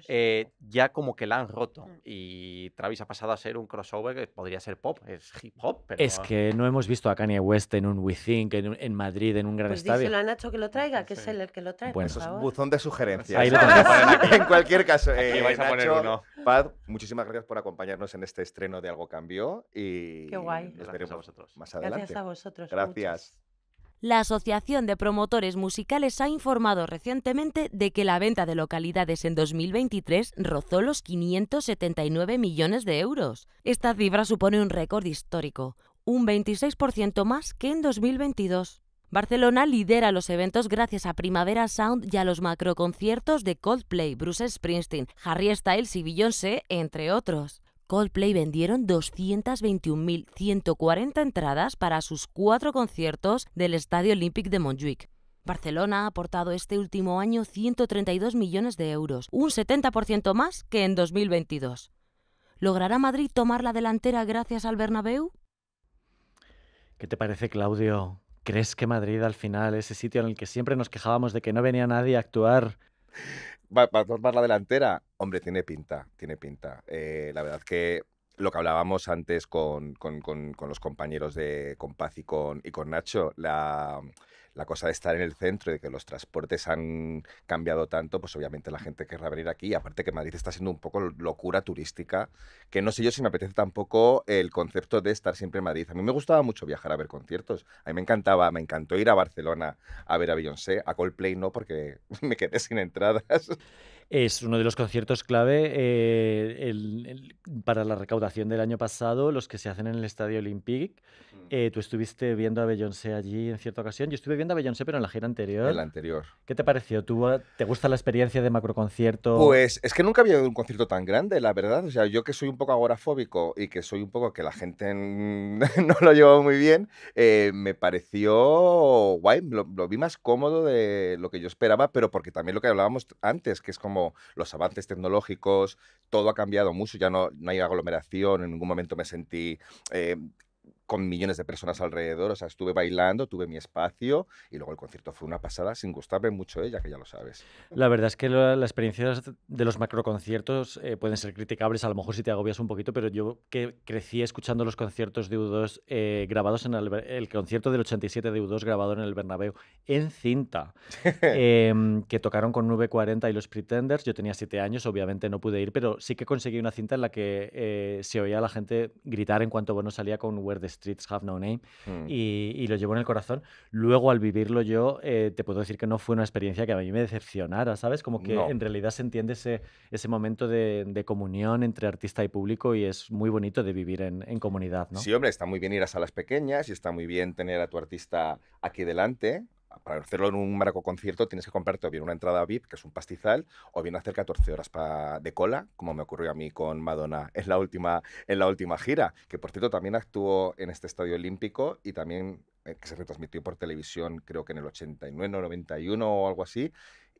eh, ya como que la han roto mm. y Travis ha pasado a ser un crossover que podría ser pop, es hip hop. Es que no hemos visto a Kanye West en un We en, en Madrid, en un gran pues estadio. Díselo a Nacho que lo traiga, que es él el que lo trae. Bueno, por pues, buzón de sugerencias. Ahí lo en cualquier caso, eh, a poner Pad, muchísimas gracias por acompañarnos en este estreno de Algo Cambió y Qué a vosotros. más adelante. Gracias a vosotros. Gracias la Asociación de Promotores Musicales ha informado recientemente de que la venta de localidades en 2023 rozó los 579 millones de euros. Esta cifra supone un récord histórico, un 26% más que en 2022. Barcelona lidera los eventos gracias a Primavera Sound y a los macroconciertos de Coldplay, Bruce Springsteen, Harry Styles y Beyoncé, entre otros. Coldplay vendieron 221.140 entradas para sus cuatro conciertos del Estadio Olympic de Montjuic. Barcelona ha aportado este último año 132 millones de euros, un 70% más que en 2022. ¿Logrará Madrid tomar la delantera gracias al Bernabéu? ¿Qué te parece, Claudio? ¿Crees que Madrid al final, ese sitio en el que siempre nos quejábamos de que no venía nadie a actuar, va, tomar la delantera? Hombre, tiene pinta, tiene pinta. Eh, la verdad que lo que hablábamos antes con, los compañeros de Compaz y con Nacho, la, la cosa de estar en el centro y de que los transportes han cambiado tanto, pues obviamente la gente querrá venir aquí. Aparte que Madrid está siendo un poco locura turística, que no sé yo si me apetece tampoco el concepto de estar siempre en Madrid. A mí me gustaba mucho viajar a ver conciertos. A mí me encantaba, me encantó ir a Barcelona a ver a Beyoncé, a Coldplay no, porque me quedé sin entradas. Es uno de los conciertos clave eh, para la recaudación del año pasado, los que se hacen en el Estadio Olympique. Eh, tú estuviste viendo a Beyoncé allí en cierta ocasión. Yo estuve viendo a Beyoncé, pero en la gira anterior. anterior. ¿Qué te pareció? Ah, ¿Te gusta la experiencia de macroconcierto? Pues es que nunca había ido un concierto tan grande, la verdad. O sea, yo que soy un poco agorafóbico y que soy un poco que la gente no lo lleva muy bien, eh, me pareció guay. lo vi más cómodo de lo que yo esperaba, pero porque también lo que hablábamos antes, que es como los avances tecnológicos, todo ha cambiado mucho, ya no, no hay aglomeración, en ningún momento me sentí eh, con millones de personas alrededor, o sea, estuve bailando, tuve mi espacio y luego el concierto fue una pasada sin gustarme mucho ella, ¿eh? que ya lo sabes. La verdad es que la, experiencias experiencia de los macroconciertos eh, pueden ser criticables, a lo mejor si te agobias un poquito, pero yo que crecí escuchando los conciertos de U2 eh, grabados en el, concierto del 87 de U2 grabado en el Bernabéu en cinta, em, que tocaron con V40 y los Pretenders, yo tenía 7 años, obviamente no pude ir, pero sí que conseguí una cinta en la que se oía a la gente gritar en cuanto bueno salía con Where Streets Have No Name, mm. y, lo llevo en el corazón. Luego, al vivirlo yo, eh, te puedo decir que no fue una experiencia que a mí me decepcionara, ¿sabes? Como que en realidad se entiende ese, ese momento de, comunión entre artista y público y es muy bonito de vivir en, comunidad, ¿no? Sí, hombre, está muy bien ir a salas pequeñas y está muy bien tener a tu artista aquí delante, para hacerlo en un marco concierto tienes que comprarte o bien una entrada VIP, que es un pastizal, o bien hacer 14 horas de cola, como me ocurrió a mí con Madonna en la, última, en la última gira, que por cierto también actuó en este estadio olímpico y también eh, que se retransmitió por televisión creo que en el 89 91 o algo así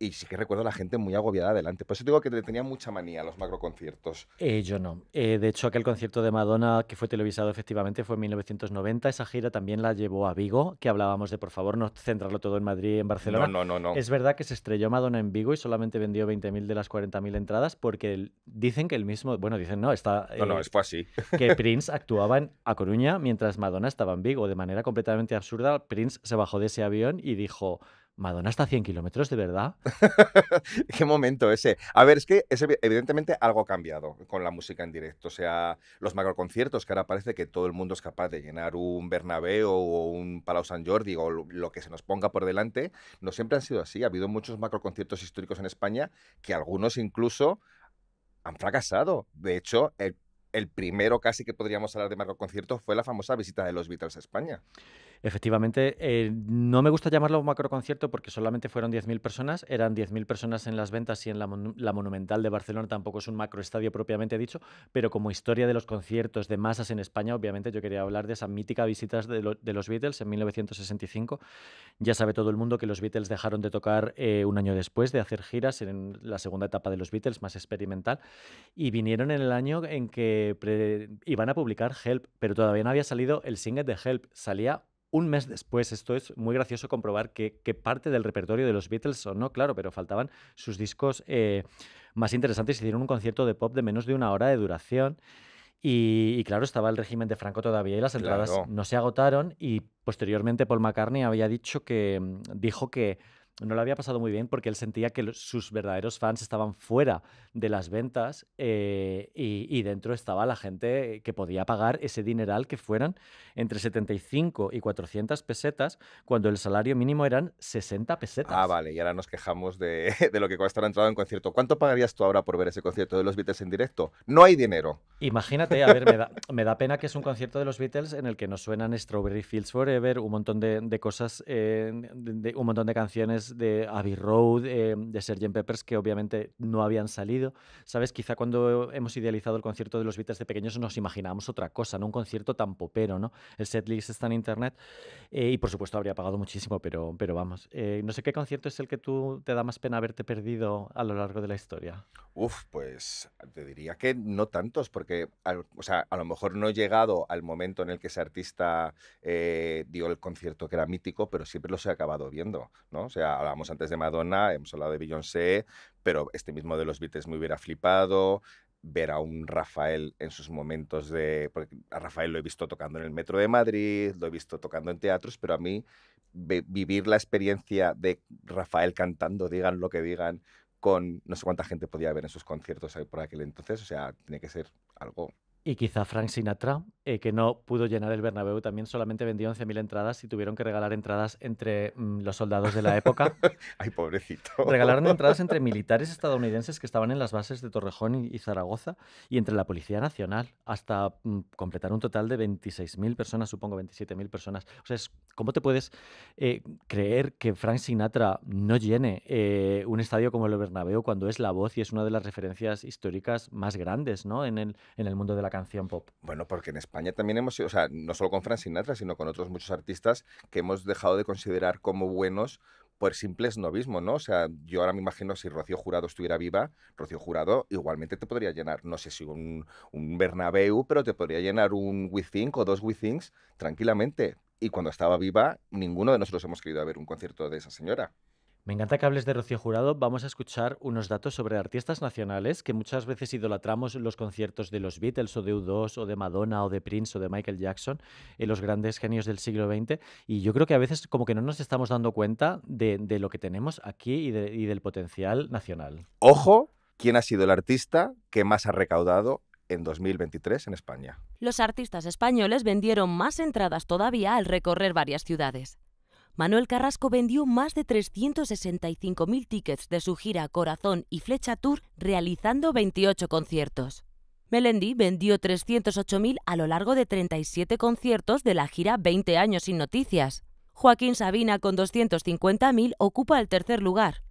y sí que recuerdo a la gente muy agobiada adelante. Por eso digo que tenía mucha manía los macroconciertos. Eh, yo no. Eh, de hecho, aquel concierto de Madonna que fue televisado efectivamente fue en 1990. Esa gira también la llevó a Vigo, que hablábamos de por favor no centrarlo todo en Madrid en Barcelona. No, no, no. Es verdad que se estrelló Madonna en Vigo y solamente vendió 20.000 de las 40.000 entradas porque dicen que el mismo. Bueno, dicen no, está. no, no, es eh, fue así. Que Prince actuaba en A Coruña mientras Madonna estaba en Vigo. De manera completamente absurda, Prince se bajó de ese avión y dijo Madonna está a 100 kilómetros, de verdad. Qué momento ese. A ver, es que evidentemente algo ha cambiado con la música en directo. O sea, los macroconciertos, que ahora parece que todo el mundo es capaz de llenar un Bernabéu o un Palau San Jordi o lo que se nos ponga por delante, no siempre han sido así. Ha habido muchos macroconciertos históricos en España que algunos incluso han fracasado. De hecho, el, el primero casi que podríamos hablar de macroconcierto fue la famosa visita de los Beatles a España. Efectivamente, eh, no me gusta llamarlo un macroconcierto porque solamente fueron 10.000 personas, eran 10.000 personas en las ventas y en la, Monumental de Barcelona tampoco es un macroestadio propiamente dicho, pero como historia de los conciertos de masas en España, obviamente yo quería hablar de esa mítica visita de, los Beatles en 1965. Ya sabe todo el mundo que los Beatles dejaron de tocar eh, un año después de hacer giras en la segunda etapa de los Beatles, más experimental, y vinieron en el año en que iban a publicar Help, pero todavía no había salido el single de Help, salía un mes después, esto es muy gracioso comprobar que, parte del repertorio de los Beatles o no, claro, pero faltaban sus discos eh, más interesantes. Hicieron un concierto de pop de menos de una hora de duración. Y, claro, estaba el régimen de Franco todavía y las entradas no se agotaron. Y posteriormente Paul McCartney había dicho que mm, dijo que no lo había pasado muy bien porque él sentía que sus verdaderos fans estaban fuera de las ventas eh, y, dentro estaba la gente que podía pagar ese dineral que fueran entre 75 y 400 pesetas cuando el salario mínimo eran 60 ah, pesetas. Ah, vale, y ahora nos quejamos de, lo que cuesta la entrada en concierto. ¿Cuánto pagarías tú ahora por ver ese concierto de los Beatles en directo? No hay dinero. Imagínate, a ver, me da, me da pena que es un concierto de los Beatles en el que nos suenan Strawberry Fields Forever, un montón de, cosas, eh, un montón de canciones de Abbey Road, eh, de Sgt. Peppers, que obviamente no habían salido. ¿Sabes? Quizá cuando hemos idealizado el concierto de los Beatles de pequeños nos imaginábamos otra cosa, no un concierto tan popero, ¿no? El setlist está en internet eh, y por supuesto habría pagado muchísimo, pero, pero vamos. Eh, no sé qué concierto es el que tú te da más pena haberte perdido a lo largo de la historia. Uf, pues te diría que no tantos, porque a lo mejor no he llegado al momento en el que ese artista dio el concierto que era mítico, pero siempre los he acabado viendo, ¿no? O sea, hablábamos antes de Madonna, hemos hablado de Beyoncé, pero este mismo de los Beatles me hubiera flipado ver a un Rafael en sus momentos de... a Rafael lo he visto tocando en el Metro de Madrid, lo he visto tocando en teatros, pero a mí vivir la experiencia de Rafael cantando, digan lo que digan, con no sé cuánta gente podía ver en sus conciertos por aquel entonces, o sea, tiene que ser algo. Y quizá Frank Sinatra eh, que no pudo llenar el Bernabéu, también solamente vendió 11.000 entradas y tuvieron que regalar entradas entre mm, los soldados de la época. Ay, pobrecito. Regalaron entradas entre militares estadounidenses que estaban en las bases de Torrejón y, Zaragoza y entre la Policía Nacional, hasta mm, completar un total de 26.000 personas, supongo 27.000 personas. O sea, ¿cómo te puedes eh, creer que Frank Sinatra no llene eh, un estadio como el Bernabéu cuando es la voz y es una de las referencias históricas más grandes ¿no? en, el, en el mundo de la canción pop? Bueno, porque en España también hemos o sea, no solo con Frank Sinatra, sino con otros muchos artistas que hemos dejado de considerar como buenos por simples novismo ¿no? O sea, yo ahora me imagino si Rocío Jurado estuviera viva, Rocío Jurado igualmente te podría llenar, no sé si un, un Bernabéu, pero te podría llenar un We o dos We tranquilamente. Y cuando estaba viva, ninguno de nosotros hemos querido ver un concierto de esa señora. Me encanta que hables de Rocío Jurado. Vamos a escuchar unos datos sobre artistas nacionales que muchas veces idolatramos los conciertos de los Beatles o de U2 o de Madonna o de Prince o de Michael Jackson, los grandes genios del siglo XX. Y yo creo que a veces como que no nos estamos dando cuenta de, lo que tenemos aquí y, y del potencial nacional. Ojo, ¿quién ha sido el artista que más ha recaudado en 2023 en España? Los artistas españoles vendieron más entradas todavía al recorrer varias ciudades. Manuel Carrasco vendió más de 365.000 tickets de su gira Corazón y Flecha Tour, realizando 28 conciertos. Melendi vendió 308.000 a lo largo de 37 conciertos de la gira 20 años sin noticias. Joaquín Sabina con 250.000 ocupa el tercer lugar.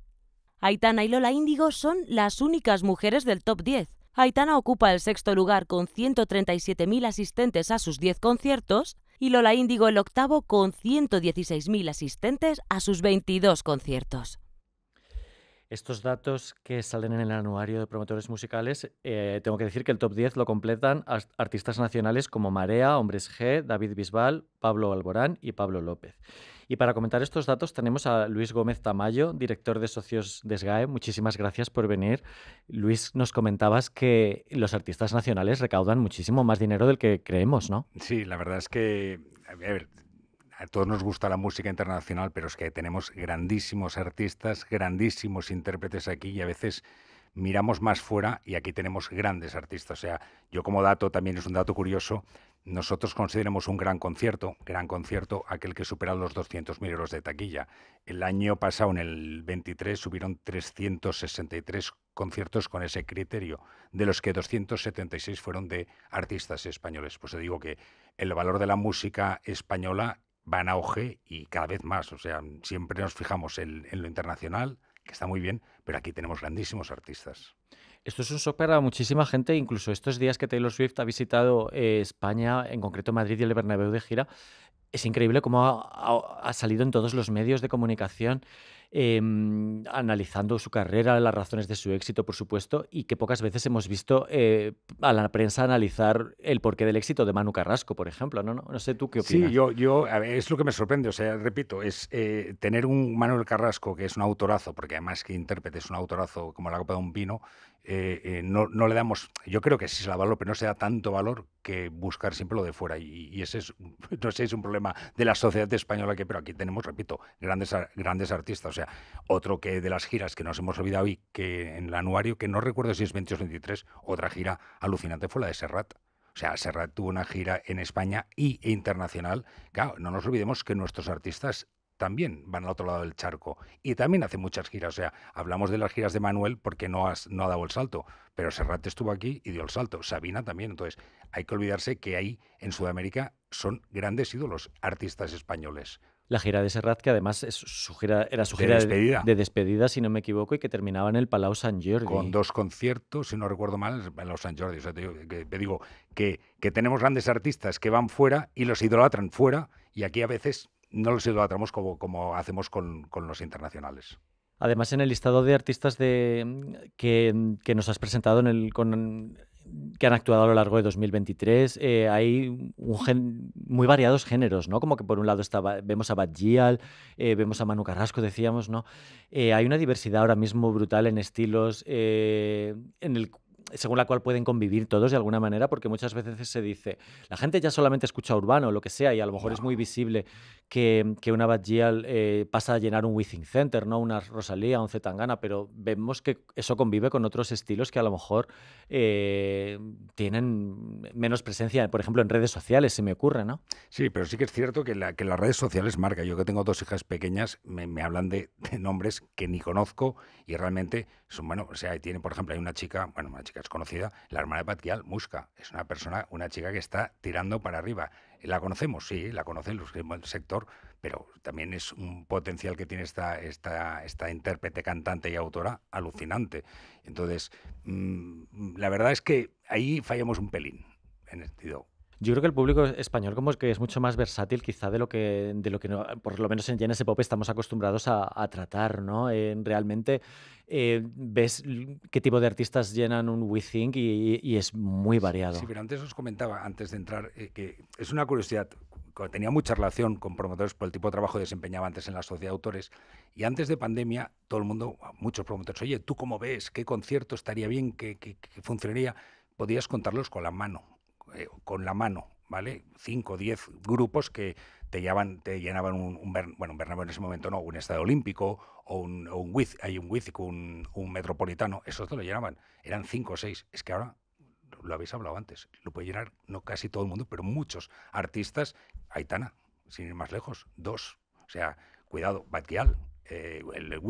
Aitana y Lola Índigo son las únicas mujeres del top 10. Aitana ocupa el sexto lugar con 137.000 asistentes a sus 10 conciertos y Lola Índigo el octavo con 116.000 asistentes a sus 22 conciertos. Estos datos que salen en el anuario de promotores musicales, eh, tengo que decir que el top 10 lo completan artistas nacionales como Marea, Hombres G, David Bisbal, Pablo Alborán y Pablo López. Y para comentar estos datos tenemos a Luis Gómez Tamayo, director de Socios de SGAE. Muchísimas gracias por venir. Luis, nos comentabas que los artistas nacionales recaudan muchísimo más dinero del que creemos, ¿no? Sí, la verdad es que, a todos nos gusta la música internacional, pero es que tenemos grandísimos artistas, grandísimos intérpretes aquí y a veces miramos más fuera y aquí tenemos grandes artistas. O sea, yo como dato, también es un dato curioso, nosotros consideramos un gran concierto, gran concierto, aquel que supera los 200.000 euros de taquilla. El año pasado, en el 23, subieron 363 conciertos con ese criterio, de los que 276 fueron de artistas españoles. Pues te digo que el valor de la música española van a auge y cada vez más. O sea, siempre nos fijamos en, lo internacional, que está muy bien, pero aquí tenemos grandísimos artistas. Esto es un shock a muchísima gente, incluso estos días que Taylor Swift ha visitado eh, España, en concreto Madrid y el Bernabéu de gira, es increíble cómo ha, salido en todos los medios de comunicación Em, analizando su carrera, las razones de su éxito, por supuesto, y que pocas veces hemos visto eh, a la prensa analizar el porqué del éxito de Manu Carrasco, por ejemplo. No, no, no sé tú qué opinas. Sí, yo, yo es lo que me sorprende, o sea, repito, es eh, tener un Manuel Carrasco que es un autorazo, porque además que intérprete es un autorazo como la copa de un vino, eh, no, le damos, yo creo que sí se la valor, pero no se da tanto valor que buscar siempre lo de fuera. Y, y, ese es, no sé, es un problema de la sociedad española que, pero aquí tenemos, repito, grandes, grandes artistas sea, otro que de las giras que nos hemos olvidado y que en el anuario, que no recuerdo si es 2023 23, otra gira alucinante fue la de Serrat. O sea, Serrat tuvo una gira en España y internacional. Claro, no nos olvidemos que nuestros artistas también van al otro lado del charco y también hacen muchas giras. O sea, hablamos de las giras de Manuel porque no, no ha dado el salto, pero Serrat estuvo aquí y dio el salto. Sabina también. Entonces, hay que olvidarse que ahí en Sudamérica son grandes ídolos artistas españoles la gira de Serrat, que además es su era su gira De, despedida, si no me equivoco, y que terminaba en el Palau San Jordi. Con dos conciertos, si no recuerdo mal, en el Palau San Jordi. O sea, te, digo, que, tenemos grandes artistas que van fuera y los idolatran fuera, y aquí a veces no los idolatramos como, como hacemos con, los internacionales. Además, en el listado de artistas de, que, nos has presentado en el, con que han actuado a lo largo de 2023, eh, hay muy variados géneros, ¿no? Como que por un lado estaba. vemos a Bad eh, vemos a Manu Carrasco, decíamos, ¿no? Eh, hay una diversidad ahora mismo brutal en estilos, según la cual pueden convivir todos de alguna manera, porque muchas veces se dice, la gente ya solamente escucha urbano, o lo que sea, y a lo mejor es muy visible que, una Bad eh, pasa a llenar un Within Center, ¿no? Una Rosalía, un Zetangana, pero vemos que eso convive con otros estilos que a lo mejor eh, tienen menos presencia, por ejemplo, en redes sociales, se me ocurre, ¿no? Sí, pero sí que es cierto que, la, las redes sociales marca. Yo que tengo dos hijas pequeñas, me, hablan de, nombres que ni conozco y realmente son, bueno, o sea, tiene, por ejemplo, hay una chica, bueno, una chica es conocida, la hermana de Bad Muska, es una persona, una chica que está tirando para arriba. La conocemos, sí, la conocen los el sector, pero también es un potencial que tiene esta, esta, esta intérprete, cantante y autora alucinante. Entonces, mm, la verdad es que ahí fallamos un pelín, en el sentido, yo creo que el público español como es que es mucho más versátil quizá de lo que, de lo que por lo menos en Genesis Pop estamos acostumbrados a, tratar, ¿no? Eh, realmente eh, ves qué tipo de artistas llenan un We y, y es muy variado. Sí, pero antes os comentaba, antes de entrar, eh, que es una curiosidad, tenía mucha relación con promotores por el tipo de trabajo que desempeñaba antes en la sociedad de autores. Y antes de pandemia, todo el mundo, muchos promotores, oye, ¿tú cómo ves? ¿Qué concierto estaría bien? ¿Qué, funcionaría? Podías contarlos con la mano. Eh, con la mano, ¿vale? Cinco o diez grupos que te, te llenaban un, un, bueno, un Bernabéu en ese momento no, un Estadio Olímpico o un, Wiz, hay un Wizic, un, un, Metropolitano, esos te lo llenaban, eran cinco o seis, es que ahora lo habéis hablado antes, lo puede llenar no casi todo el mundo, pero muchos artistas, Aitana, sin ir más lejos, dos, o sea, cuidado, batial, eh, el, el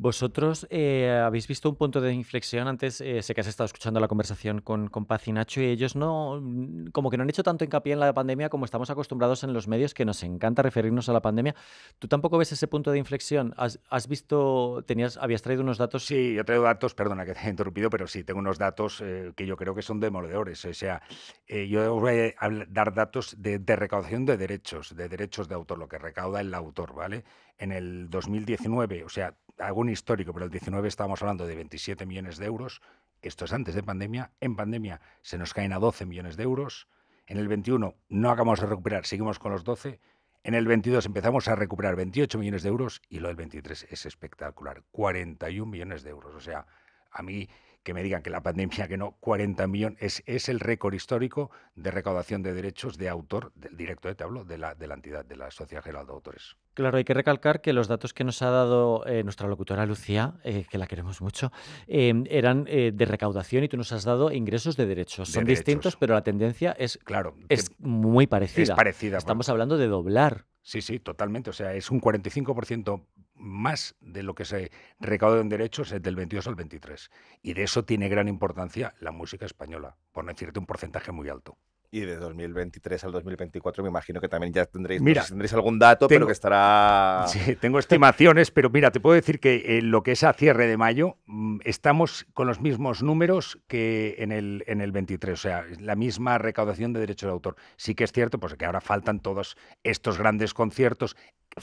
vosotros eh, habéis visto un punto de inflexión antes, eh, sé que has estado escuchando la conversación con, con Paz y Nacho y ellos no, mm, como que no han hecho tanto hincapié en la pandemia como estamos acostumbrados en los medios que nos encanta referirnos a la pandemia. ¿Tú tampoco ves ese punto de inflexión? ¿Has, visto, tenías, habías traído unos datos? Sí, yo traigo datos, perdona que te he interrumpido, pero sí, tengo unos datos eh, que yo creo que son demoledores. O sea, yo voy a dar datos de, de recaudación de derechos, de derechos de autor, lo que recauda el autor, ¿vale? En el 2019, o sea, algún histórico, pero el 19 estábamos hablando de 27 millones de euros. Esto es antes de pandemia. En pandemia se nos caen a 12 millones de euros. En el 21 no acabamos de recuperar, seguimos con los 12. En el 22 empezamos a recuperar 28 millones de euros y lo del 23 es espectacular, 41 millones de euros. O sea, a mí que me digan que la pandemia, que no, 40 millones, es, el récord histórico de recaudación de derechos de autor, del directo, de eh, te hablo, de la, de la entidad, de la Sociedad General de Autores. Claro, hay que recalcar que los datos que nos ha dado eh, nuestra locutora Lucía, eh, que la queremos mucho, em, eran de recaudación y tú nos has dado ingresos de derechos. Son distintos, pero la tendencia es, claro, es muy parecida. Estamos hablando de doblar. Sí, sí, totalmente. O sea, es un 45% más de lo que se recauda en derechos es del 22 al 23. Y de eso tiene gran importancia la música española, por no decirte un porcentaje muy alto. Y de 2023 al 2024 me imagino que también ya tendréis, tendréis algún dato, pero que estará... Sí, tengo estimaciones, pero mira, te puedo decir que en eh, lo que es a cierre de mayo, mm, estamos con los mismos números que en el, en el 23, o sea, la misma recaudación de derechos de autor. Sí que es cierto, pues que ahora faltan todos estos grandes conciertos,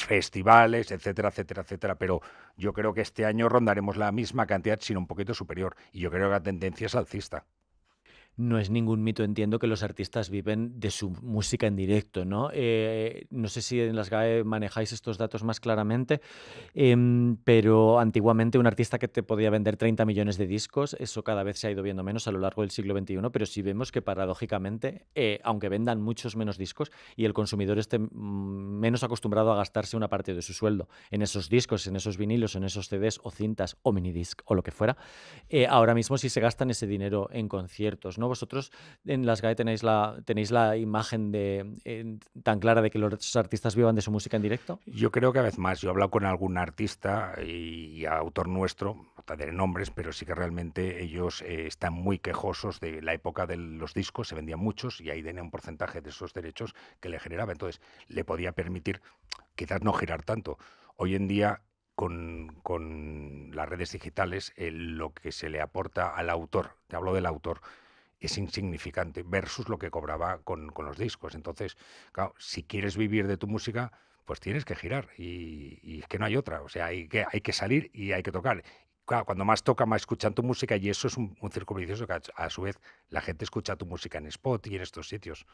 festivales, etcétera, etcétera, etcétera. Pero yo creo que este año rondaremos la misma cantidad, sino un poquito superior. Y yo creo que la tendencia es alcista no es ningún mito, entiendo que los artistas viven de su música en directo, ¿no? Eh, no sé si en las GAE manejáis estos datos más claramente, em, pero antiguamente un artista que te podía vender 30 millones de discos, eso cada vez se ha ido viendo menos a lo largo del siglo XXI, pero sí vemos que paradójicamente, eh, aunque vendan muchos menos discos y el consumidor esté mm, menos acostumbrado a gastarse una parte de su sueldo en esos discos, en esos vinilos, en esos CDs o cintas o minidisc o lo que fuera, eh, ahora mismo sí se gastan ese dinero en conciertos, ¿no? Vosotros en las GAE tenéis la, tenéis la imagen de, tan clara de que los artistas vivan de su música en directo. Yo creo que a vez más. Yo he hablado con algún artista y, autor nuestro, no tendré nombres, pero sí que realmente ellos eh, están muy quejosos de la época de los discos, se vendían muchos y ahí tenía un porcentaje de esos derechos que le generaba. Entonces, le podía permitir quizás no girar tanto. Hoy en día con, las redes digitales eh, lo que se le aporta al autor. Te hablo del autor es insignificante versus lo que cobraba con, los discos. Entonces, claro, si quieres vivir de tu música, pues tienes que girar y, y es que no hay otra. O sea, hay que, hay que salir y hay que tocar. cuando más toca, más escuchan tu música y eso es un, círculo vicioso que a, su vez la gente escucha tu música en spot y en estos sitios.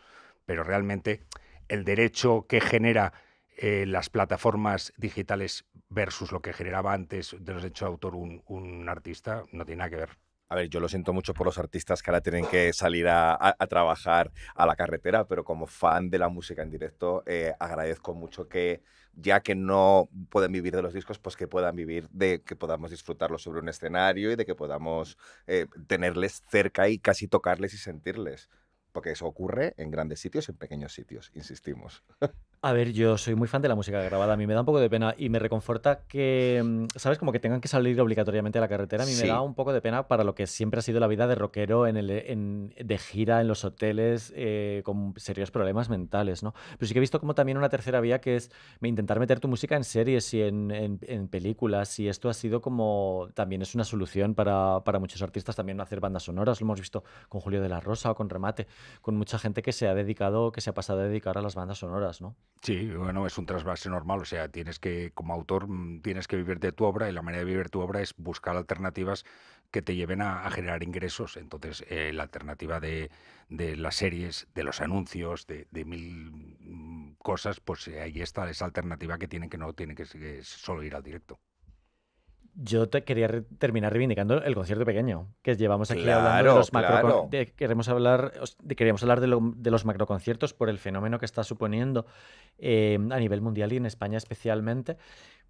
Pero realmente el derecho que genera eh, las plataformas digitales versus lo que generaba antes de los derechos de autor un, un artista no tiene nada que ver a ver, yo lo siento mucho por los artistas que ahora tienen que salir a, trabajar a la carretera, pero como fan de la música en directo, eh, agradezco mucho que ya que no pueden vivir de los discos, pues que puedan vivir de que podamos disfrutarlos sobre un escenario y de que podamos eh, tenerles cerca y casi tocarles y sentirles. Porque eso ocurre en grandes sitios y en pequeños sitios, insistimos. A ver, yo soy muy fan de la música grabada. A mí me da un poco de pena y me reconforta que, mm, ¿sabes? Como que tengan que salir obligatoriamente a la carretera. A mí me da un poco de pena para lo que siempre ha sido la vida de rockero en el, de gira en los hoteles eh, con serios problemas mentales, ¿no? Pero sí que he visto como también una tercera vía que es intentar meter tu música en series y en, películas. Y esto ha sido como también es una solución para, para muchos artistas también hacer bandas sonoras. Lo hemos visto con Julio de la Rosa o con Remate, con mucha gente que se ha dedicado, que se ha pasado a dedicar a las bandas sonoras, ¿no? Sí, bueno, es un trasvase normal, o sea, tienes que, como autor, mm, tienes que vivir de tu obra y la manera de vivir tu obra es buscar alternativas que te lleven a, generar ingresos. Entonces, eh, la alternativa de, las series, de los anuncios, de, mil mm, cosas, pues eh, ahí está esa alternativa que tiene que no tiene que eh, solo ir al directo yo te quería terminar reivindicando el concierto pequeño que llevamos aquí hablando de los queremos hablar de, queríamos hablar de, los macroconciertos por el fenómeno que está suponiendo eh, a nivel mundial y en España especialmente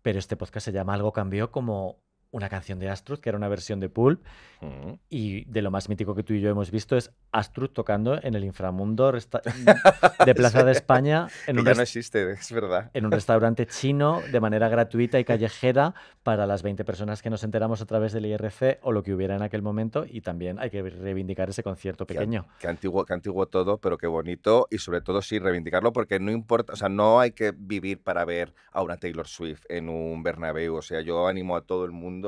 pero este podcast se llama algo cambió como una canción de Astruth, que era una versión de Pulp, mm. y de lo más mítico que tú y yo hemos visto es Astruth tocando en el inframundo de Plaza de España. En un es verdad. En un restaurante chino de manera gratuita y callejera para las 20 personas que nos enteramos a través del IRC o lo que hubiera en aquel momento, y también hay que reivindicar ese concierto pequeño. que antiguo, antiguo todo, pero qué bonito, y sobre todo sí, reivindicarlo, porque no importa, o sea, no hay que vivir para ver a una Taylor Swift en un Bernabéu, o sea, yo animo a todo el mundo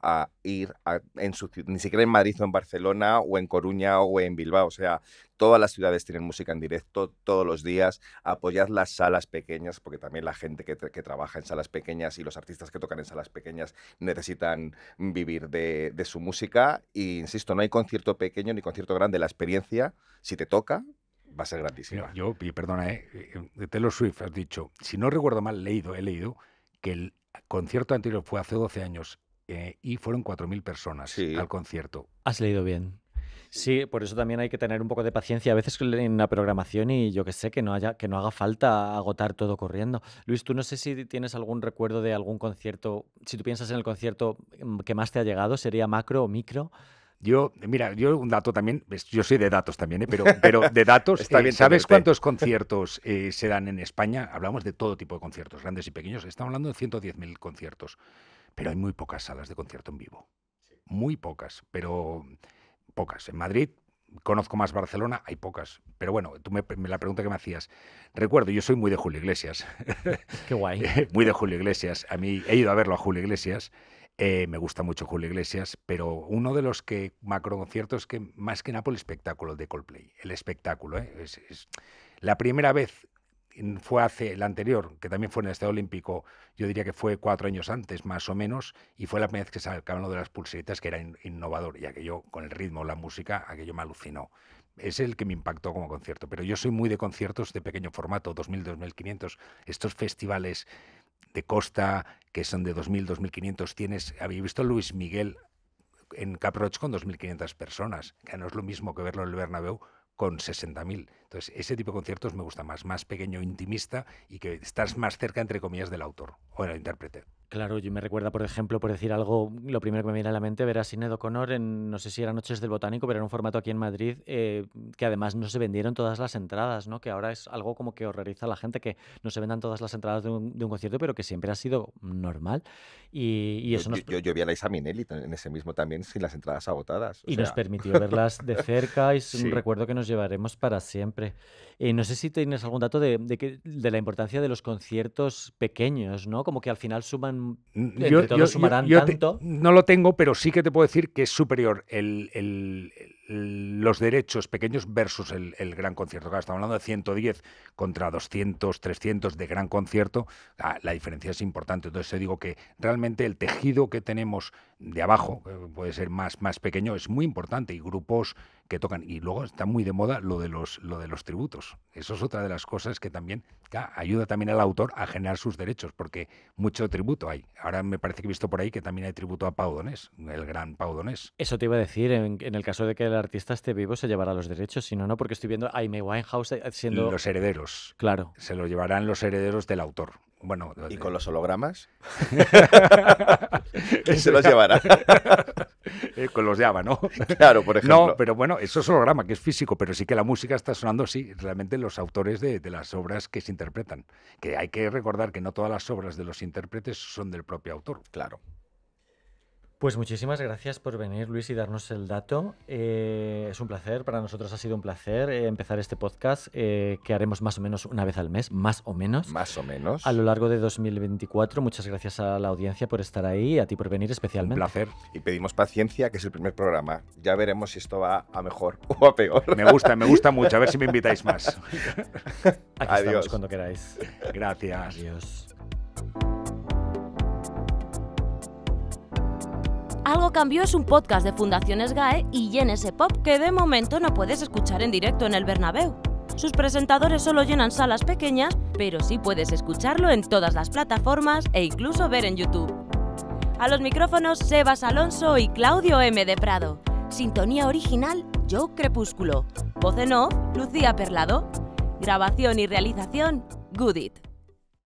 a ir en su ni siquiera en Madrid o en Barcelona o en Coruña o en Bilbao. O sea, todas las ciudades tienen música en directo todos los días. Apoyad las salas pequeñas, porque también la gente que, trabaja en salas pequeñas y los artistas que tocan en salas pequeñas necesitan vivir de, su música. Y insisto, no hay concierto pequeño ni concierto grande. La experiencia, si te toca, va a ser grandísima Yo, perdona, eh, eh, eh, de Telo Swift has dicho, si no recuerdo mal, leído, he leído que el concierto anterior fue hace 12 años eh, y fueron 4.000 personas al concierto. Has leído bien. Sí, por eso también hay que tener un poco de paciencia a veces en la programación y yo que sé, que no, haya, que no haga falta agotar todo corriendo. Luis, tú no sé si tienes algún recuerdo de algún concierto, si tú piensas en el concierto mm, que más te ha llegado, ¿sería macro o micro? Yo, mira, yo un dato también, yo soy de datos también, ¿eh? pero, pero de datos, eh, ¿sabes cuántos conciertos se dan en España? Hablamos de todo tipo de conciertos, grandes y pequeños, estamos hablando de 110.000 conciertos pero hay muy pocas salas de concierto en vivo. Muy pocas, pero pocas. En Madrid conozco más Barcelona, hay pocas. Pero bueno, tú me, la pregunta que me hacías. Recuerdo, yo soy muy de Julio Iglesias. Qué guay. muy de Julio Iglesias. A mí he ido a verlo a Julio Iglesias. Eh, me gusta mucho Julio Iglesias, pero uno de los que macroconciertos que más que Napoli espectáculo de Coldplay, el espectáculo. ¿eh? es, la primera vez fue hace el anterior, que también fue en el Estado Olímpico, yo diría que fue cuatro años antes, más o menos, y fue la primera vez que el uno de las pulseritas, que era innovador, y aquello, con el ritmo, la música, aquello me alucinó. Es el que me impactó como concierto, pero yo soy muy de conciertos de pequeño formato, 2.000, 2.500, estos festivales de costa que son de 2.000, 2.500, tienes, había visto Luis Miguel en Caproch con 2.500 personas, que no es lo mismo que verlo en el Bernabéu con 60.000. Entonces, ese tipo de conciertos me gusta más, más pequeño, intimista y que estás más cerca, entre comillas, del autor o del intérprete. Claro, yo me recuerda, por ejemplo, por decir algo, lo primero que me viene a la mente, ver a Sinead O'Connor en, no sé si era Noches del Botánico, pero era un formato aquí en Madrid eh, que además no se vendieron todas las entradas, ¿no? Que ahora es algo como que horroriza a la gente que no se vendan todas las entradas de un, de un concierto, pero que siempre ha sido normal. Y, eso yo, nos... vi a la Isaminelli en ese mismo también, sin las entradas agotadas. y nos permitió verlas de cerca y es un recuerdo que nos llevaremos para siempre. y eh, no sé si tienes algún dato de, que, de, la importancia de los conciertos pequeños, ¿no? Como que al final suman, yo, todos sumarán tanto. no lo tengo, pero sí que te puedo decir que es superior el los derechos pequeños versus el, gran concierto. estamos hablando de 110 contra 200, 300 de gran concierto. Ah, la, diferencia es importante. Entonces, yo digo que realmente el tejido que tenemos de abajo, puede ser más, más pequeño, es muy importante y grupos que tocan. Y luego está muy de moda lo de los, lo de los tributos. Eso es otra de las cosas que también ayuda también al autor a generar sus derechos, porque mucho tributo hay. Ahora me parece que he visto por ahí que también hay tributo a Pau Donés, el gran Pau Donés. Eso te iba a decir, en, el caso de que el artista esté vivo se llevará los derechos, si no, no, porque estoy viendo a Amy Winehouse eh, siendo... Los herederos. Claro. Se lo llevarán los herederos del autor. Bueno, ¿Y eh, con los hologramas? se los llevará? Eh, con los llama, ¿no? Claro, por ejemplo. No, pero bueno, eso es holograma, que es físico, pero sí que la música está sonando, sí, realmente los autores de, las obras que se interpretan. Que hay que recordar que no todas las obras de los intérpretes son del propio autor. Claro. Pues muchísimas gracias por venir, Luis, y darnos el dato. Eh, es un placer, para nosotros ha sido un placer eh, empezar este podcast eh, que haremos más o menos una vez al mes, más o menos. Más o menos. A lo largo de 2024, muchas gracias a la audiencia por estar ahí y a ti por venir especialmente. Un placer. Y pedimos paciencia, que es el primer programa. Ya veremos si esto va a mejor o a peor. Me gusta, me gusta mucho. A ver si me invitáis más. Aquí Adiós. cuando queráis. Gracias. Adiós. Algo Cambió es un podcast de Fundaciones GAE y GNS Pop que de momento no puedes escuchar en directo en el Bernabéu. Sus presentadores solo llenan salas pequeñas, pero sí puedes escucharlo en todas las plataformas e incluso ver en YouTube. A los micrófonos Sebas Alonso y Claudio M. de Prado. Sintonía original Yo Crepúsculo. Voz en off, Lucía Perlado. Grabación y realización Goodit.